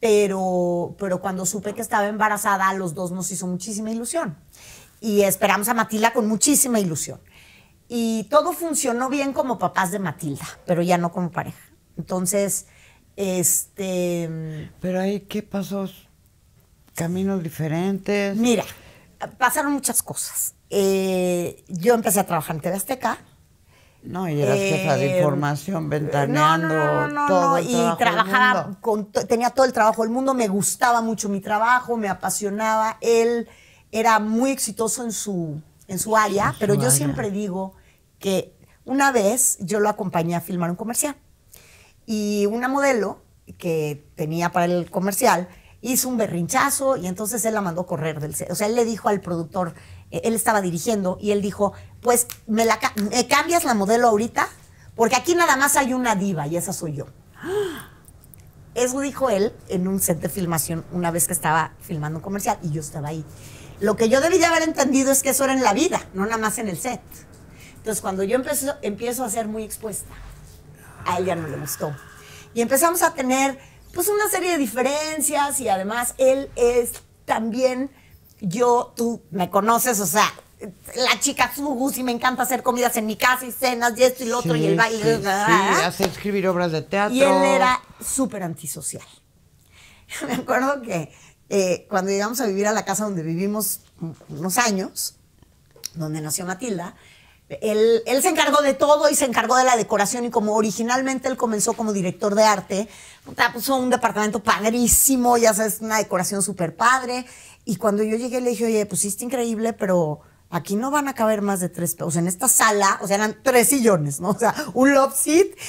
pero, pero cuando supe que estaba embarazada los dos nos hizo muchísima ilusión y esperamos a Matilda con muchísima ilusión. Y todo funcionó bien como papás de Matilda, pero ya no como pareja. Entonces, este... Pero ahí, ¿qué pasó? Caminos diferentes. Mira, pasaron muchas cosas. Eh, yo empecé a trabajar en TV Azteca. No, y eras jefa de información, ventaneando, todo y trabajaba tenía todo el trabajo del mundo, me gustaba mucho mi trabajo, me apasionaba. Él era muy exitoso en su en su área, pero yo siempre digo que una vez yo lo acompañé a filmar un comercial y una modelo que tenía para el comercial hizo un berrinchazo y entonces él la mandó correr del set. O sea, él le dijo al productor, eh, él estaba dirigiendo y él dijo, pues me, la, cambias la modelo ahorita porque aquí nada más hay una diva y esa soy yo. Eso dijo él en un set de filmación una vez que estaba filmando un comercial y yo estaba ahí. Lo que yo debía haber entendido es que eso era en la vida, no nada más en el set. Entonces cuando yo empiezo, empiezo a ser muy expuesta, a ya no le gustó. Y empezamos a tener pues una serie de diferencias y además él es también yo, tú me conoces, o sea, la chica Sugus y me encanta hacer comidas en mi casa y cenas y esto y lo otro y el baile. Sí, hace escribir obras de teatro. Y él era súper antisocial. Me acuerdo que eh, cuando llegamos a vivir a la casa donde vivimos unos años, donde nació Matilda, él, se encargó de todo y se encargó de la decoración y como originalmente él comenzó como director de arte, puso un departamento padrísimo, ya sabes, una decoración súper padre. Y cuando yo llegué le dije, oye, pues sí increíble, pero aquí no van a caber más de tres, o sea, en esta sala, o sea, eran tres sillones, ¿no? O sea, un love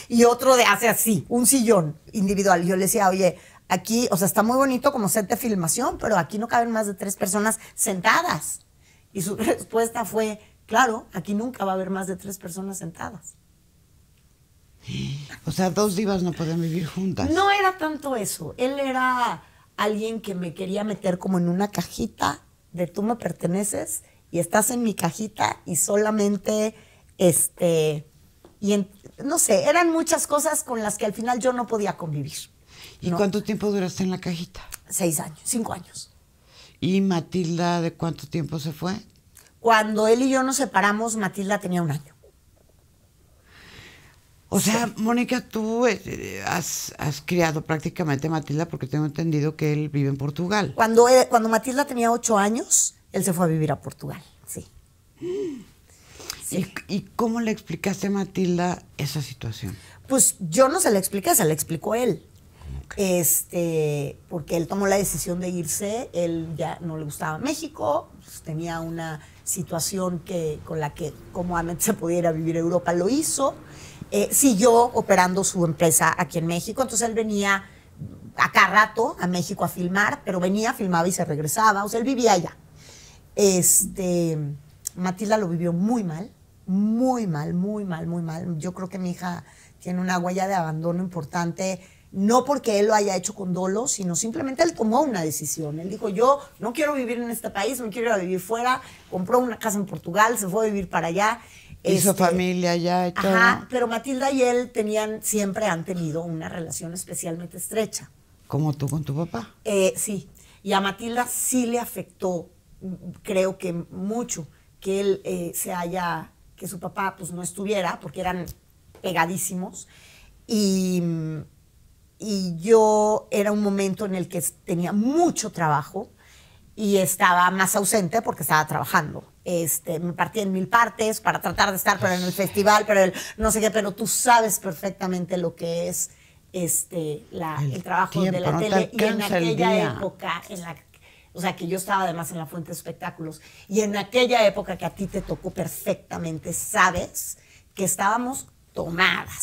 y otro de hace así, un sillón individual. Y yo le decía, oye, aquí, o sea, está muy bonito como set de filmación, pero aquí no caben más de tres personas sentadas. Y su respuesta fue Claro, aquí nunca va a haber más de tres personas sentadas. O sea, dos divas no pueden vivir juntas. No era tanto eso. Él era alguien que me quería meter como en una cajita de tú me perteneces y estás en mi cajita y solamente, este, y no sé, eran muchas cosas con las que al final yo no podía convivir. ¿Y cuánto tiempo duraste en la cajita? Seis años, cinco años. ¿Y Matilda de cuánto tiempo se fue? Cuando él y yo nos separamos, Matilda tenía un año. O sea, Mónica, tú eh, eh, has, criado prácticamente a Matilda porque tengo entendido que él vive en Portugal. Cuando, eh, cuando Matilda tenía ocho años, él se fue a vivir a Portugal, sí. ¿Y, cómo le explicaste a Matilda esa situación? Pues yo no se la expliqué, se la explicó él. Este, porque él tomó la decisión de irse, él ya no le gustaba México, pues, tenía una situación que, con la que cómodamente se pudiera vivir Europa, lo hizo, eh, siguió operando su empresa aquí en México, entonces él venía acá rato a México a filmar, pero venía, filmaba y se regresaba, o sea, él vivía allá. Este, Matilda lo vivió muy mal, muy mal, muy mal, muy mal. Yo creo que mi hija tiene una huella de abandono importante no porque él lo haya hecho con dolo, sino simplemente él tomó una decisión. Él dijo, yo no quiero vivir en este país, no quiero vivir fuera, compró una casa en Portugal, se fue a vivir para allá. Y su este, familia ya... y todo. Ajá, pero Matilda y él tenían, siempre han tenido una relación especialmente estrecha. ¿Como tú con tu papá? Eh, sí, y a Matilda sí le afectó, creo que mucho, que él eh, se haya, que su papá pues no estuviera, porque eran pegadísimos. Y mm, y yo era un momento en el que tenía mucho trabajo y estaba más ausente porque estaba trabajando. Este, me partí en mil partes para tratar de estar, pero en el festival, pero no sé qué, pero tú sabes perfectamente lo que es este, la, el, trabajo de la tele y en aquella época en la o sea, que yo estaba además en la fuente de espectáculos. Y en aquella época que a ti te tocó perfectamente, sabes que estábamos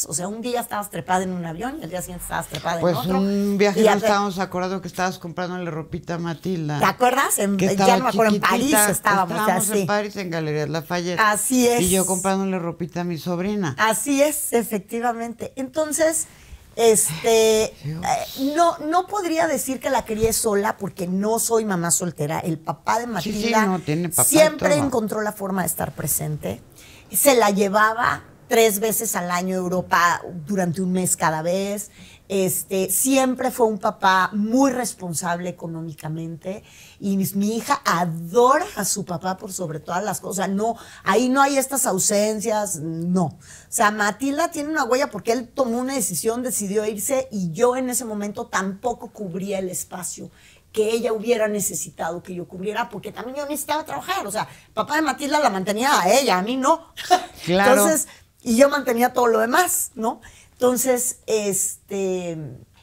o sea, un día estabas trepada en un avión y el día siguiente estabas trepada en pues, otro. Pues un viaje no estábamos acordando que estabas comprándole ropita a Matilda. ¿Te acuerdas? En, ya no me acuerdo, en París estábamos. Estábamos en París, en Galerías Lafayette. Así es. Y yo comprándole ropita a mi sobrina. Así es, efectivamente. Entonces, este, eh, no, no podría decir que la crié sola porque no soy mamá soltera. El papá de Matilda siempre encontró la forma de estar presente. Se la llevaba tres veces al año Europa durante un mes cada vez. Este, siempre fue un papá muy responsable económicamente y mi, hija adora a su papá por sobre todas las cosas. No, ahí no hay estas ausencias, no. O sea, Matilda tiene una huella porque él tomó una decisión, decidió irse y yo en ese momento tampoco cubría el espacio que ella hubiera necesitado que yo cubriera, porque también yo necesitaba trabajar. O sea, papá de Matilda la mantenía a ella, a mí no. Claro. Entonces, y yo mantenía todo lo demás, ¿no? Entonces, este,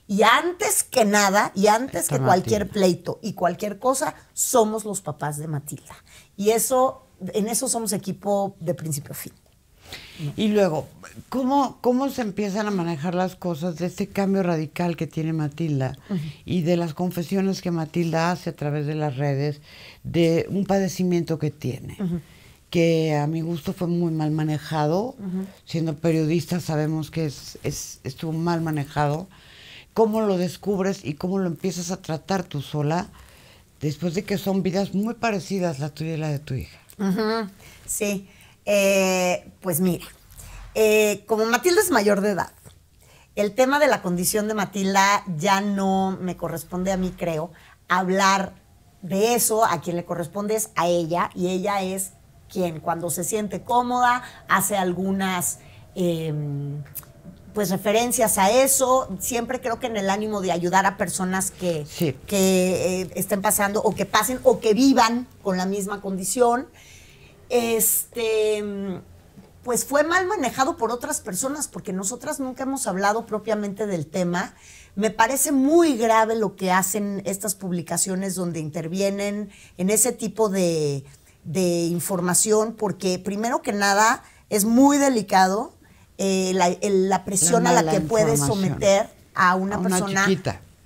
y antes que nada, y antes que cualquier pleito y cualquier cosa, somos los papás de Matilda. Y eso, en eso somos equipo de principio a fin. Y luego, ¿cómo, ¿cómo se empiezan a manejar las cosas de este cambio radical que tiene Matilda y de las confesiones que Matilda hace a través de las redes de un padecimiento que tiene? que a mi gusto fue muy mal manejado. Siendo periodista sabemos que es, estuvo mal manejado. Cómo lo descubres y cómo lo empiezas a tratar tú sola después de que son vidas muy parecidas la tuya y la de tu hija. Sí, eh, pues mira, eh, como Matilda es mayor de edad, el tema de la condición de Matilda ya no me corresponde a mí, creo, hablar de eso, a quien le corresponde es a ella, y ella es quien cuando se siente cómoda hace algunas em, pues referencias a eso, siempre creo que en el ánimo de ayudar a personas que, que eh, estén pasando o que pasen o que vivan con la misma condición. Este em, pues fue mal manejado por otras personas, porque nosotras nunca hemos hablado propiamente del tema. Me parece muy grave lo que hacen estas publicaciones donde intervienen en ese tipo de, de información, porque primero que nada es muy delicado eh, eh, la, presión a la que puede someter a una, persona.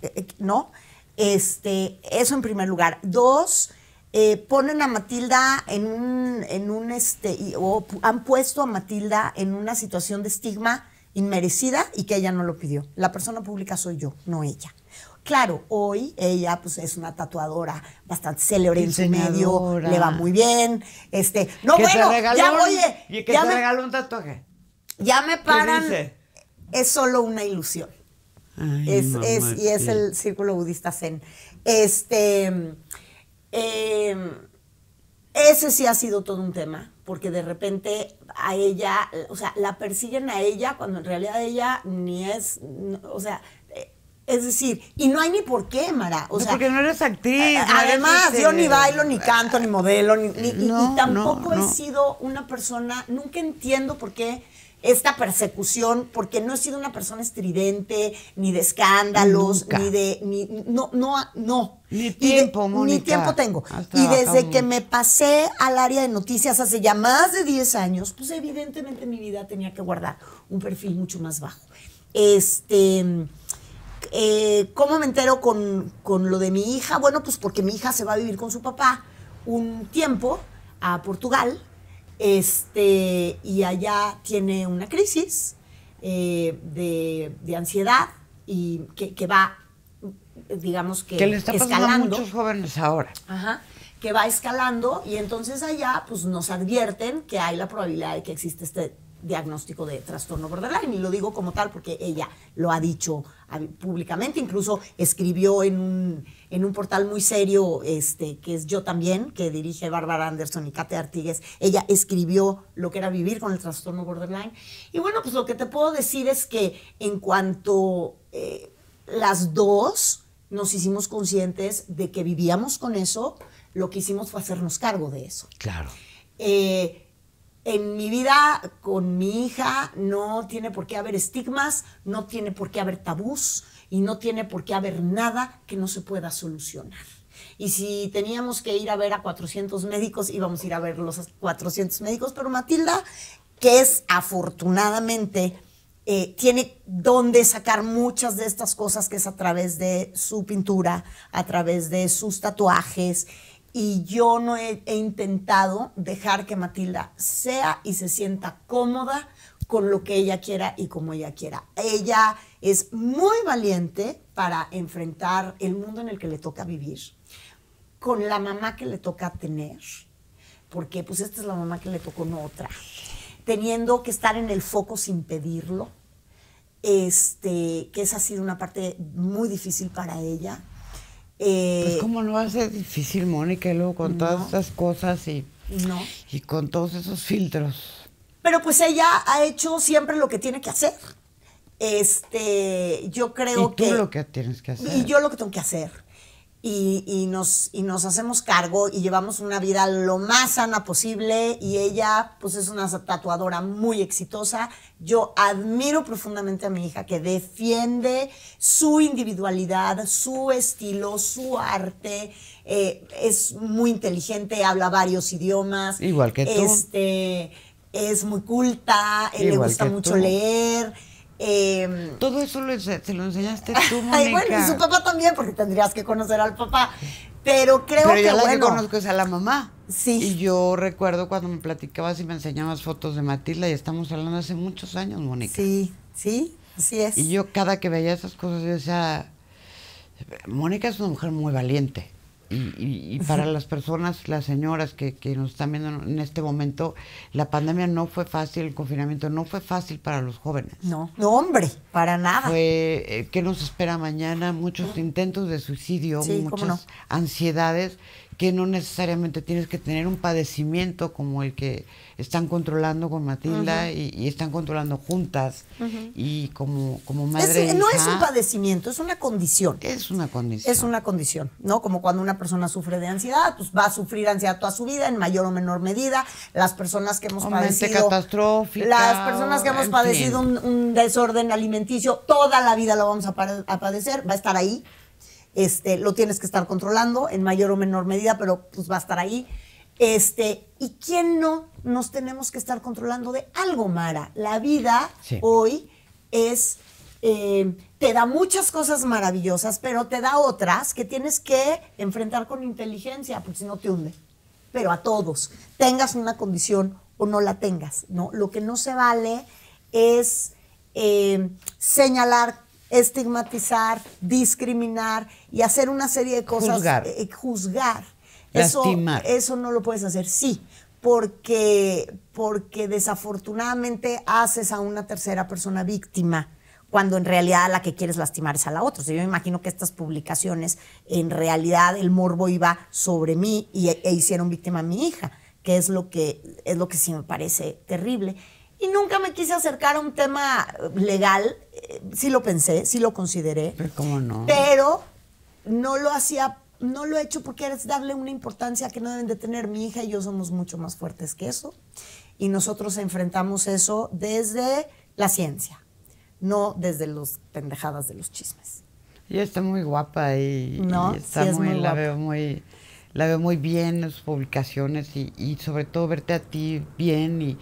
Eh, ¿No? Este, eso en primer lugar. Dos, ponen a Matilda en un, en un este, o han puesto a Matilda en una situación de estigma inmerecida y que ella no lo pidió. La persona pública soy yo, no ella. Claro, hoy ella pues es una tatuadora bastante célebre en su medio, le va muy bien. Este, no bueno, ya oye, eh, y que te regaló un tatuaje. Ya me paran. Es solo una ilusión. y es el círculo budista zen. Este eh, ese sí ha sido todo un tema, porque de repente a ella, o sea, la persiguen a ella cuando en realidad ella ni es, o sea, es decir, y no hay ni por qué, Mara. O porque no eres actriz. además, este, yo ni bailo, ni eh, canto, ni modelo, ni, y, tampoco he sido una persona, nunca entiendo por qué esta persecución, porque no he sido una persona estridente, ni de escándalos, ni de, ni, no, no, no. Ni tiempo, Ni tiempo tengo. y desde que me pasé al área de noticias hace ya más de 10 años, pues evidentemente mi vida tenía que guardar un perfil mucho más bajo. Este eh, ¿Cómo me entero con, lo de mi hija? Bueno, pues porque mi hija se va a vivir con su papá un tiempo a Portugal este, y allá tiene una crisis eh, de, ansiedad y que, va, digamos que, que le está pasando a muchos jóvenes ahora. Ajá que va escalando y entonces allá pues nos advierten que hay la probabilidad de que existe este diagnóstico de trastorno borderline. Y lo digo como tal porque ella lo ha dicho públicamente, incluso escribió en un, portal muy serio, este, que es Yo también, que dirige Bárbara Anderson y Kate Artigues. Ella escribió lo que era vivir con el trastorno borderline. Y bueno, pues lo que te puedo decir es que en cuanto eh, las dos nos hicimos conscientes de que vivíamos con eso, lo que hicimos fue hacernos cargo de eso. Claro. Eh, en mi vida con mi hija no tiene por qué haber estigmas, no tiene por qué haber tabús y no tiene por qué haber nada que no se pueda solucionar. Y si teníamos que ir a ver a 400 médicos, íbamos a ir a ver los 400 médicos, pero Matilda, que es afortunadamente, eh, tiene donde sacar muchas de estas cosas que es a través de su pintura, a través de sus tatuajes, y yo no he, intentado dejar que Matilda sea y se sienta cómoda con lo que ella quiera y como ella quiera. Ella es muy valiente para enfrentar el mundo en el que le toca vivir, con la mamá que le toca tener, porque pues esta es la mamá que le tocó, no otra, teniendo que estar en el foco sin pedirlo, este, que esa ha sido una parte muy difícil para ella pues, eh, pues cómo no hace difícil, Mónica, y luego con todas esas cosas y, no. y con todos esos filtros. Pero pues ella ha hecho siempre lo que tiene que hacer. Este, yo creo ¿Y tú que. lo que tienes que hacer. Y yo lo que tengo que hacer y, nos, y nos hacemos cargo y llevamos una vida lo más sana posible y ella pues es una tatuadora muy exitosa. Yo admiro profundamente a mi hija que defiende su individualidad, su estilo, su arte. Eh, es muy inteligente, habla varios idiomas. Igual que tú. Este, es muy culta, eh, le gusta mucho leer. Em, Todo eso lo, se lo enseñaste tú, Mónica. y su papá también, porque tendrías que conocer al papá. Pero creo que la conozco es a la mamá. Sí. Y yo recuerdo cuando me platicabas y me enseñabas fotos de Matilda y estamos hablando hace muchos años, Mónica. Sí, sí, así es. Y yo cada que veía esas cosas yo decía, Mónica es una mujer muy valiente y, para las personas, las señoras que, nos están viendo en este momento, la pandemia no fue fácil, el confinamiento no fue fácil para los jóvenes. No, no hombre, para nada. Fue, eh, ¿qué nos espera mañana? Muchos intentos de suicidio, muchas ansiedades que no necesariamente tienes que tener un padecimiento como el que están controlando con Matilda y, están controlando juntas y como, como madre. no es un padecimiento, es una condición. Es una condición. Es una condición, ¿no? Como cuando una persona sufre de ansiedad, pues va a sufrir ansiedad toda su vida en mayor o menor medida. Las personas que hemos padecido. Las personas que hemos padecido un, desorden alimenticio, toda la vida lo vamos a padecer, va a estar ahí este, lo tienes que estar controlando en mayor o menor medida, pero pues va a estar ahí. Este, ¿Y quién no nos tenemos que estar controlando de algo, Mara? La vida hoy es, eh, te da muchas cosas maravillosas, pero te da otras que tienes que enfrentar con inteligencia, porque si no te hunde. Pero a todos, tengas una condición o no la tengas, ¿no? Lo que no se vale es eh, señalar estigmatizar, discriminar y hacer una serie de cosas. Juzgar. Eh, eh, juzgar. Lastimar. Eso, no lo puedes hacer. Sí, porque, porque desafortunadamente haces a una tercera persona víctima cuando en realidad la que quieres lastimar es a la otra. yo me imagino que estas publicaciones, en realidad el morbo iba sobre mí y, e, e, hicieron víctima a mi hija, que es lo que, es lo que sí me parece terrible. Y nunca me quise acercar a un tema eh, legal. Eh, sí lo pensé, sí lo consideré. Pero no. Pero no lo hacía, no lo he hecho porque es darle una importancia que no deben de tener. Mi hija y yo somos mucho más fuertes que eso. Y nosotros enfrentamos eso desde la ciencia, no desde las pendejadas de los chismes. Y está muy guapa y, muy, la veo muy, la veo muy bien en sus publicaciones y, y sobre todo verte a ti bien y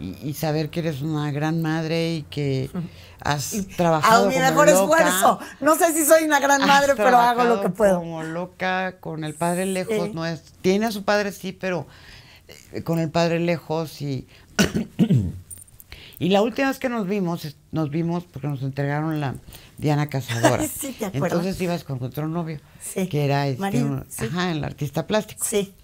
y, saber que eres una gran madre y que has trabajado. A mi mejor esfuerzo. No sé si soy una gran madre, pero hago lo que puedo. Como loca, con el padre lejos, no es. Tiene a su padre, sí, pero eh, con el padre lejos y. y la última vez que nos vimos, nos vimos porque nos entregaron la Diana Cazadora. sí, Entonces ibas con otro novio, que era este, el artista plástico. Sí.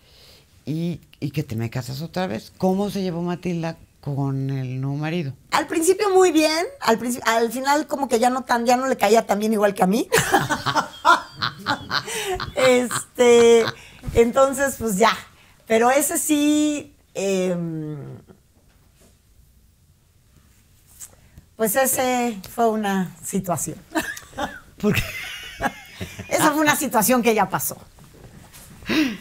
Y, y, que te me casas otra vez. ¿Cómo se llevó Matilda con el nuevo marido? Al principio muy bien, al, al final como que ya no, tan, ya no le caía tan bien igual que a mí. este, entonces, pues ya. Pero ese sí, em, pues ese fue una situación. Porque Esa fue una situación que ya pasó.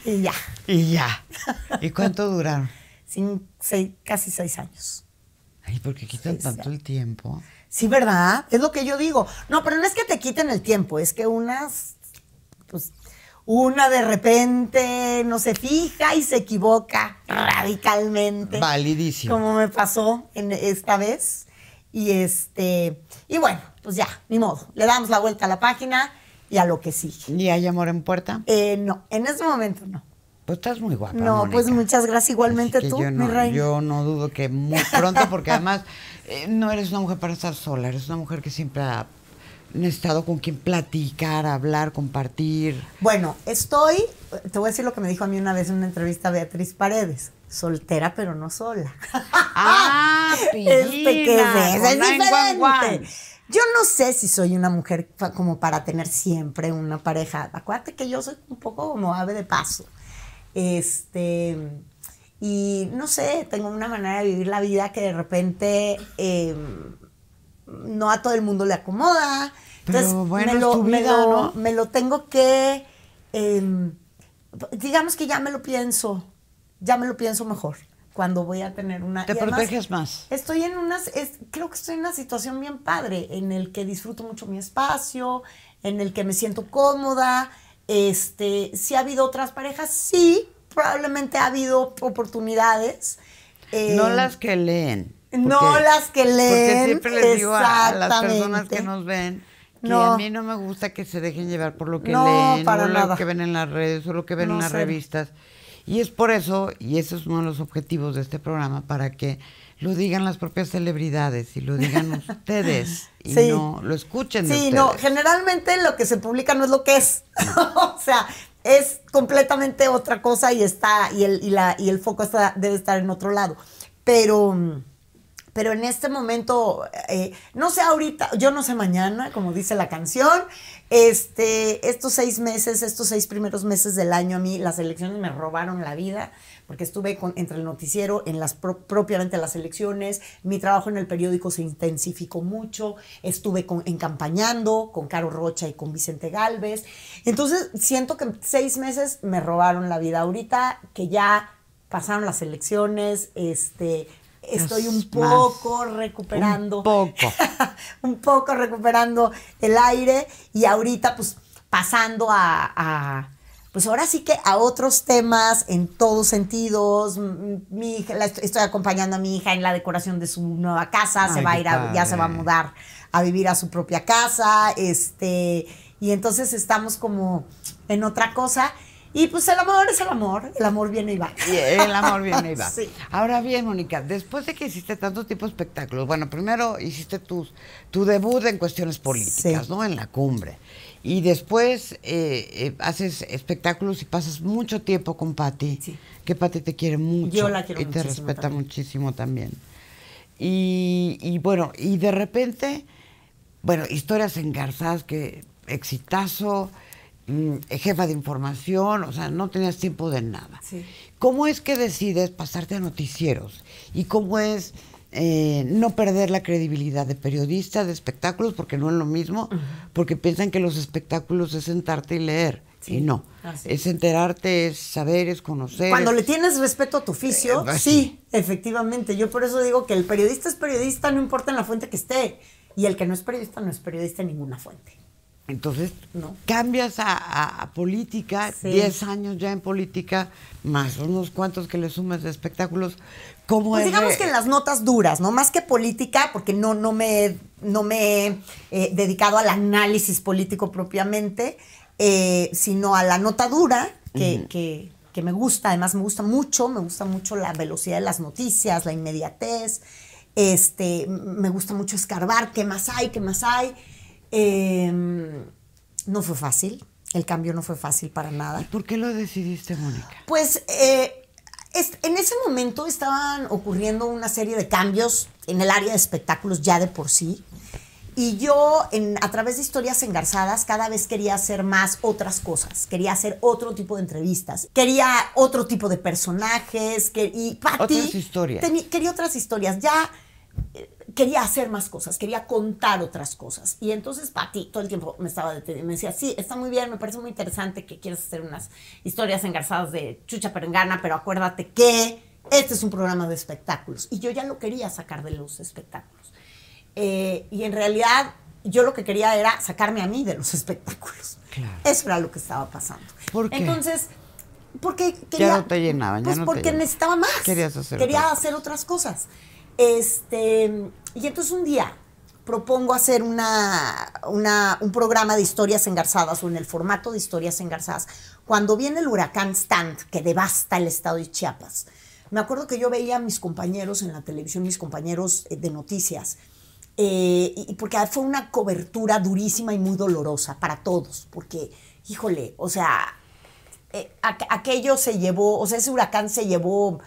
Y ya. Y ya. ¿Y cuánto duraron? Cinco seis, casi seis años. Ay, porque quitan tanto el tiempo. Sí, ¿verdad? Es lo que yo digo. No, pero no es que te quiten el tiempo, es que unas, pues, una de repente no se fija y se equivoca radicalmente. Validísimo. Como me pasó en esta vez. Y este, y bueno, pues ya, ni modo. Le damos la vuelta a la página y a lo que sigue. ¿Y hay amor en puerta? Eh, no, en ese momento no. Pues estás muy guapa. No, pues muchas gracias igualmente tú, yo no, mi reina. Yo no dudo que muy pronto, porque además eh, no eres una mujer para estar sola, eres una mujer que siempre ha necesitado con quien platicar, hablar, compartir. Bueno, estoy, te voy a decir lo que me dijo a mí una vez en una entrevista Beatriz Paredes. Soltera, pero no sola. Ah, este, ¿qué es? diferente. Yo no sé si soy una mujer como para tener siempre una pareja. Acuérdate que yo soy un poco como ave de paso. Este, y no sé, tengo una manera de vivir la vida que de repente em, no a todo el mundo le acomoda. Entonces, bueno, me, lo, tengo que, em, digamos que ya me lo pienso, ya me lo pienso mejor cuando voy a tener una... Te proteges más. Estoy en unas, creo que estoy en una situación bien padre, en el que disfruto mucho mi espacio, en el que me siento cómoda, este, si ha habido otras parejas? Sí, probablemente ha habido oportunidades. no eh, las que leen. no las que leen. Porque siempre les digo a, las personas que nos ven que a mí no me gusta que se dejen llevar por lo que leen, o lo que ven en las redes, o lo que ven en las revistas. Y es por eso, y ese es uno de los objetivos de este programa, para que lo digan las propias celebridades y lo digan ustedes y no lo escuchen. sí, no, generalmente lo que se publica no es lo que es. o sea, es completamente otra cosa y está y el, y la, y el foco debe estar en otro lado. Pero mm, pero en este momento, eh, no sé ahorita, yo no sé mañana, como dice la canción, este, estos seis meses, estos seis primeros meses del año a mí, las elecciones me robaron la vida, porque estuve con, entre el noticiero, en las propiamente las elecciones, mi trabajo en el periódico se intensificó mucho, estuve con, encampañando con Caro Rocha y con Vicente Galvez, entonces siento que seis meses me robaron la vida ahorita, que ya pasaron las elecciones, este, estoy un poco recuperando. Un poco. un poco recuperando el aire y ahorita pues pasando a, pues ahora sí que a otros temas en todos sentidos. Mi hija, estoy acompañando a mi hija en la decoración de su nueva casa, se va a ir ya se va a mudar a vivir a su propia casa, este, y entonces estamos como en otra cosa y pues el amor es el amor, el amor viene y va. El amor viene y va. Ahora bien, Mónica, después de que hiciste tanto tipo de espectáculos, bueno, primero hiciste tus, tu debut en cuestiones políticas, ¿no? En la cumbre. Y después eh, eh, haces espectáculos y pasas mucho tiempo con Patti, que Patti te quiere mucho. Yo la quiero Y te respeta muchísimo también. Y, y bueno, y de repente, bueno, historias engarzadas que exitazo, Mm, jefa de información, o sea, no tenías tiempo de nada. ¿Cómo es que decides pasarte a noticieros? ¿Y cómo es eh, no perder la credibilidad de periodista, de espectáculos, porque no es lo mismo, porque piensan que los espectáculos es sentarte y leer? Y no, es enterarte, es saber, es conocer. Cuando le tienes respeto a tu oficio, eh, sí, efectivamente. Yo por eso digo que el periodista es periodista, no importa en la fuente que esté, y el que no es periodista no es periodista en ninguna fuente. Entonces, no. cambias a, política, 10 años ya en política, más unos cuantos que le sumas de espectáculos. ¿Cómo pues digamos que en las notas duras, ¿no? Más que política, porque no, no me, no me he eh, dedicado al análisis político propiamente, eh, sino a la nota dura, que, que, que me gusta, además me gusta mucho, me gusta mucho la velocidad de las noticias, la inmediatez, este, me gusta mucho escarbar qué más hay, qué más hay. Em, no fue fácil, el cambio no fue fácil para nada. ¿Y por qué lo decidiste, Mónica? Pues eh, en ese momento estaban ocurriendo una serie de cambios en el área de espectáculos ya de por sí. Y yo, a través de historias engarzadas, cada vez quería hacer más otras cosas. Quería hacer otro tipo de entrevistas. Quería otro tipo de personajes. y otras historias. quería otras historias. Ya eh, quería hacer más cosas, quería contar otras cosas. Y entonces Pati todo el tiempo me estaba deteniendo, me decía, sí, está muy bien, me parece muy interesante que quieras hacer unas historias engarzadas de chucha perengana, pero acuérdate que este es un programa de espectáculos. Y yo ya lo quería sacar de los espectáculos. Eh, y en realidad yo lo que quería era sacarme a mí de los espectáculos. Eso era lo que estaba pasando. ¿Por qué? Entonces, porque quería... Ya no te llenaban, ya pues porque necesitaba más. Querías hacer Quería hacer otras cosas. Este, y entonces un día propongo hacer una, un programa de historias engarzadas o en el formato de historias engarzadas. Cuando viene el huracán Stand, que devasta el estado de Chiapas, me acuerdo que yo veía a mis compañeros en la televisión, mis compañeros eh, de noticias, eh, y porque fue una cobertura durísima y muy dolorosa para todos, porque, híjole, o sea, eh, aquello se llevó, o sea, ese huracán se llevó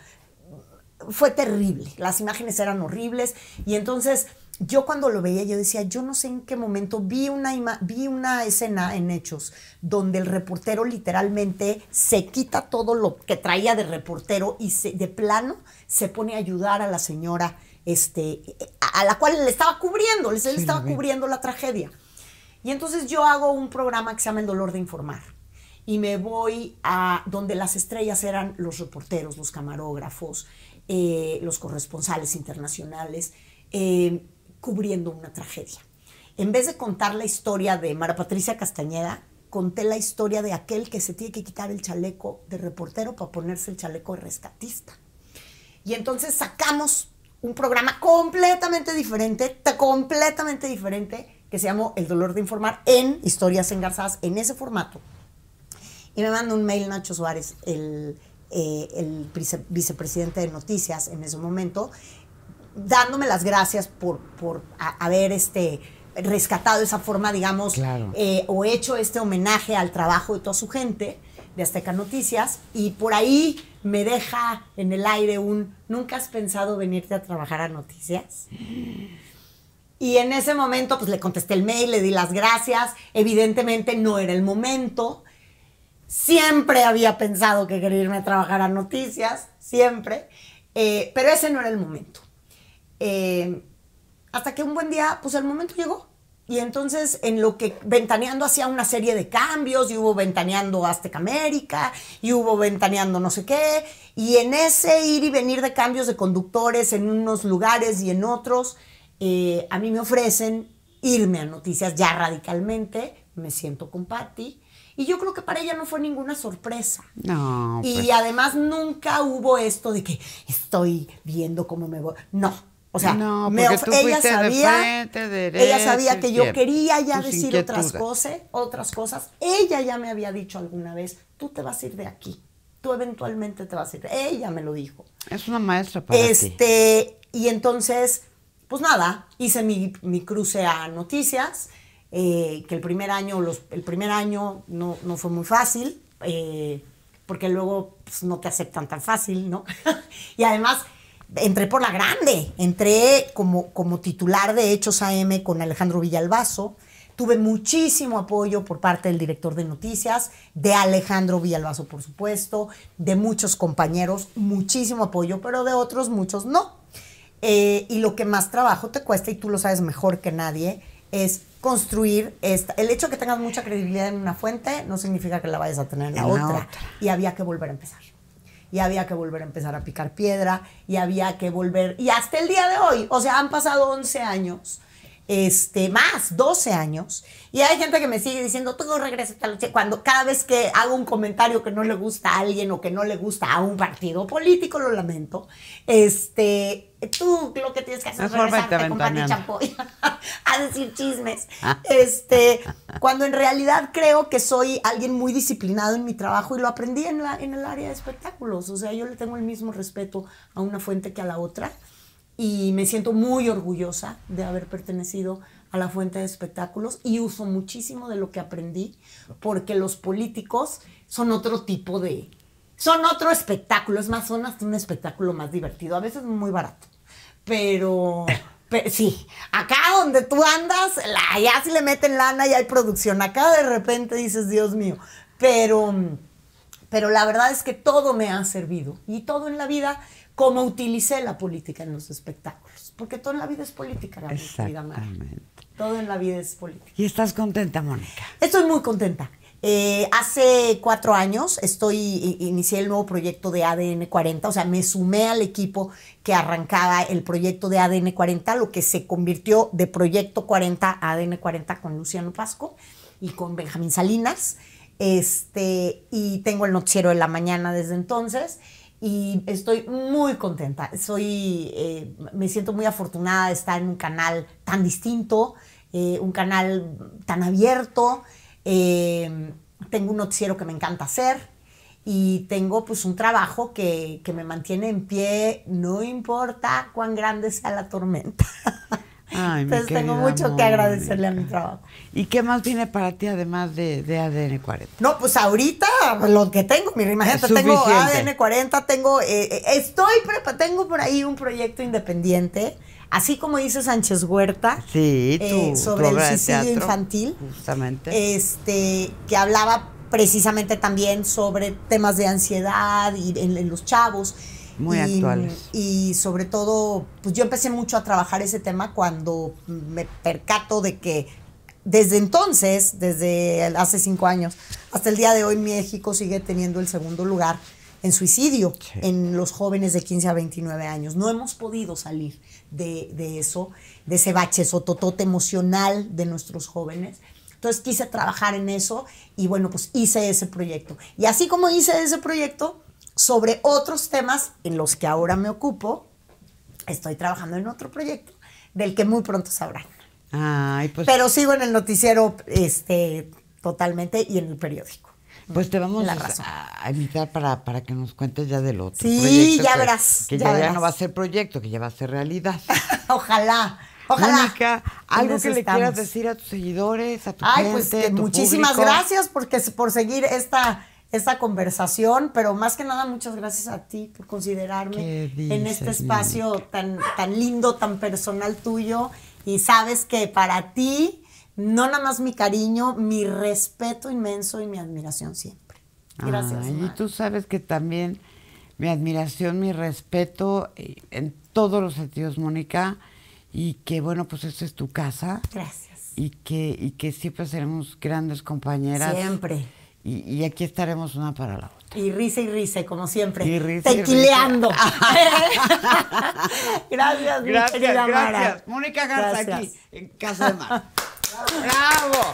fue terrible, las imágenes eran horribles y entonces yo cuando lo veía yo decía, yo no sé en qué momento vi una, vi una escena en Hechos donde el reportero literalmente se quita todo lo que traía de reportero y de plano se pone a ayudar a la señora este, a, la cual le estaba cubriendo, le estaba cubriendo la tragedia. Y entonces yo hago un programa que se llama El dolor de informar y me voy a donde las estrellas eran los reporteros, los camarógrafos, eh, los corresponsales internacionales, eh, cubriendo una tragedia. En vez de contar la historia de Mara Patricia Castañeda, conté la historia de aquel que se tiene que quitar el chaleco de reportero para ponerse el chaleco de rescatista. Y entonces sacamos un programa completamente diferente, completamente diferente, que se llamó El dolor de informar en Historias Engarzadas, en ese formato. Y me manda un mail Nacho Suárez, el eh, el vicepresidente de Noticias en ese momento, dándome las gracias por, haber este, rescatado esa forma, digamos, eh, o hecho este homenaje al trabajo de toda su gente de Azteca Noticias y por ahí me deja en el aire un, ¿nunca has pensado venirte a trabajar a Noticias? Y en ese momento, pues le contesté el mail, le di las gracias. Evidentemente no era el momento. Siempre había pensado que quería irme a trabajar a noticias, siempre, eh, pero ese no era el momento. Eh, hasta que un buen día, pues el momento llegó. Y entonces, en lo que Ventaneando hacía una serie de cambios, y hubo Ventaneando Azteca América, y hubo Ventaneando no sé qué, y en ese ir y venir de cambios de conductores en unos lugares y en otros, eh, a mí me ofrecen irme a noticias ya radicalmente, me siento con Patti, y yo creo que para ella no fue ninguna sorpresa. No. Y pues. además nunca hubo esto de que estoy viendo cómo me voy. No. O sea, ella sabía, que yo quería ya decir otras cosas, otras cosas. Ella ya me había dicho alguna vez, tú te vas a ir de aquí, tú eventualmente te vas a ir. Ella me lo dijo. Es una maestra para este, y entonces, pues nada, hice mi, mi cruce a noticias eh, que el primer año, los, el primer año no, fue muy fácil, eh, porque luego pues, no te aceptan tan fácil, ¿no? y además entré por la grande, entré como, titular de Hechos AM con Alejandro Villalbazo, tuve muchísimo apoyo por parte del director de noticias, de Alejandro Villalbazo, por supuesto, de muchos compañeros, muchísimo apoyo, pero de otros muchos no. Eh, y lo que más trabajo te cuesta, y tú lo sabes mejor que nadie, es construir esta. El hecho que tengas mucha credibilidad en una fuente no significa que la vayas a tener en la, otra. Y había que volver a empezar. Y había que volver a empezar a picar piedra. Y había que volver. Y hasta el día de hoy, o sea, han pasado 11 años. Este, más 12 años, y hay gente que me sigue diciendo, tú regresas cuando cada vez que hago un comentario que no le gusta a alguien o que no le gusta a un partido político, lo lamento, este, tú lo que tienes que hacer es regresarte a champoy, a decir chismes. Ah. este, cuando en realidad creo que soy alguien muy disciplinado en mi trabajo y lo aprendí en, la, en el área de espectáculos. O sea, yo le tengo el mismo respeto a una fuente que a la otra y me siento muy orgullosa de haber pertenecido a la fuente de espectáculos y uso muchísimo de lo que aprendí porque los políticos son otro tipo de, son otro espectáculo, es más, son hasta un espectáculo más divertido, a veces muy barato pero, sí, acá donde tú andas, allá si le meten lana y hay producción, acá de repente dices, Dios mío, pero, pero la verdad es que todo me ha servido y todo en la vida, como utilicé la política en los espectáculos, porque todo en la vida es política, la Exactamente. todo en la vida es política. ¿Y estás contenta, Mónica? Estoy muy contenta. Eh, hace cuatro años estoy, inicié el nuevo proyecto de ADN 40, o sea, me sumé al equipo que arrancaba el proyecto de ADN 40, lo que se convirtió de Proyecto 40 a ADN 40 con Luciano Pasco y con Benjamín Salinas. Este, y tengo el noticiero de la mañana desde entonces y estoy muy contenta. Soy, eh, me siento muy afortunada de estar en un canal tan distinto, eh, un canal tan abierto, Em, tengo un noticiero que me encanta hacer y tengo pues un trabajo que, que me mantiene en pie, no importa cuán grande sea la tormenta. Entonces tengo mucho que agradecerle a mi trabajo. ¿Y qué más viene para ti además de, de ADN 40? No, pues ahorita lo que tengo, mira, imagínate, tengo ADN 40, tengo, eh, eh, estoy tengo por ahí un proyecto independiente Así como dice Sánchez Huerta eh, sobre el suicidio infantil, justamente. Este, que hablaba precisamente también sobre temas de ansiedad y en, los chavos. Muy actuales. Y sobre todo, pues yo empecé mucho a trabajar ese tema cuando me percato de que desde entonces, desde hace cinco años, hasta el día de hoy, México sigue teniendo el segundo lugar en suicidio en los jóvenes de 15 a 29 años. No hemos podido salir de, eso, de ese bache sototote emocional de nuestros jóvenes. Entonces quise trabajar en eso y bueno, pues hice ese proyecto. Y así como hice ese proyecto, sobre otros temas en los que ahora me ocupo, estoy trabajando en otro proyecto del que muy pronto sabrán. Pues Pero sigo en el noticiero este, totalmente y en el periódico. Pues te vamos a invitar para, para que nos cuentes ya del otro. Sí, ya verás. Que ya, no va a ser proyecto, que ya va a ser realidad. Ojalá. Ojalá. Mónica, algo que le quieras decir a tus seguidores, a tu Ay, pues gente, pues muchísimas gracias porque, por seguir esta, esta conversación, pero más que nada muchas gracias a ti por considerarme en este espacio tan, tan lindo, tan personal tuyo y sabes que para ti no nada más mi cariño, mi respeto inmenso y mi admiración siempre. Gracias. y tú sabes que también mi admiración, mi respeto eh, en todos los sentidos, Mónica, y que bueno, pues esta es tu casa. Gracias. Y que, que siempre seremos grandes compañeras. Siempre. Y, aquí estaremos una para la otra. Y risa y risa, como siempre. Y risa Tequileando. gracias, gracias, gracias. Mónica Garza aquí, en Casa de Mar. Bravo!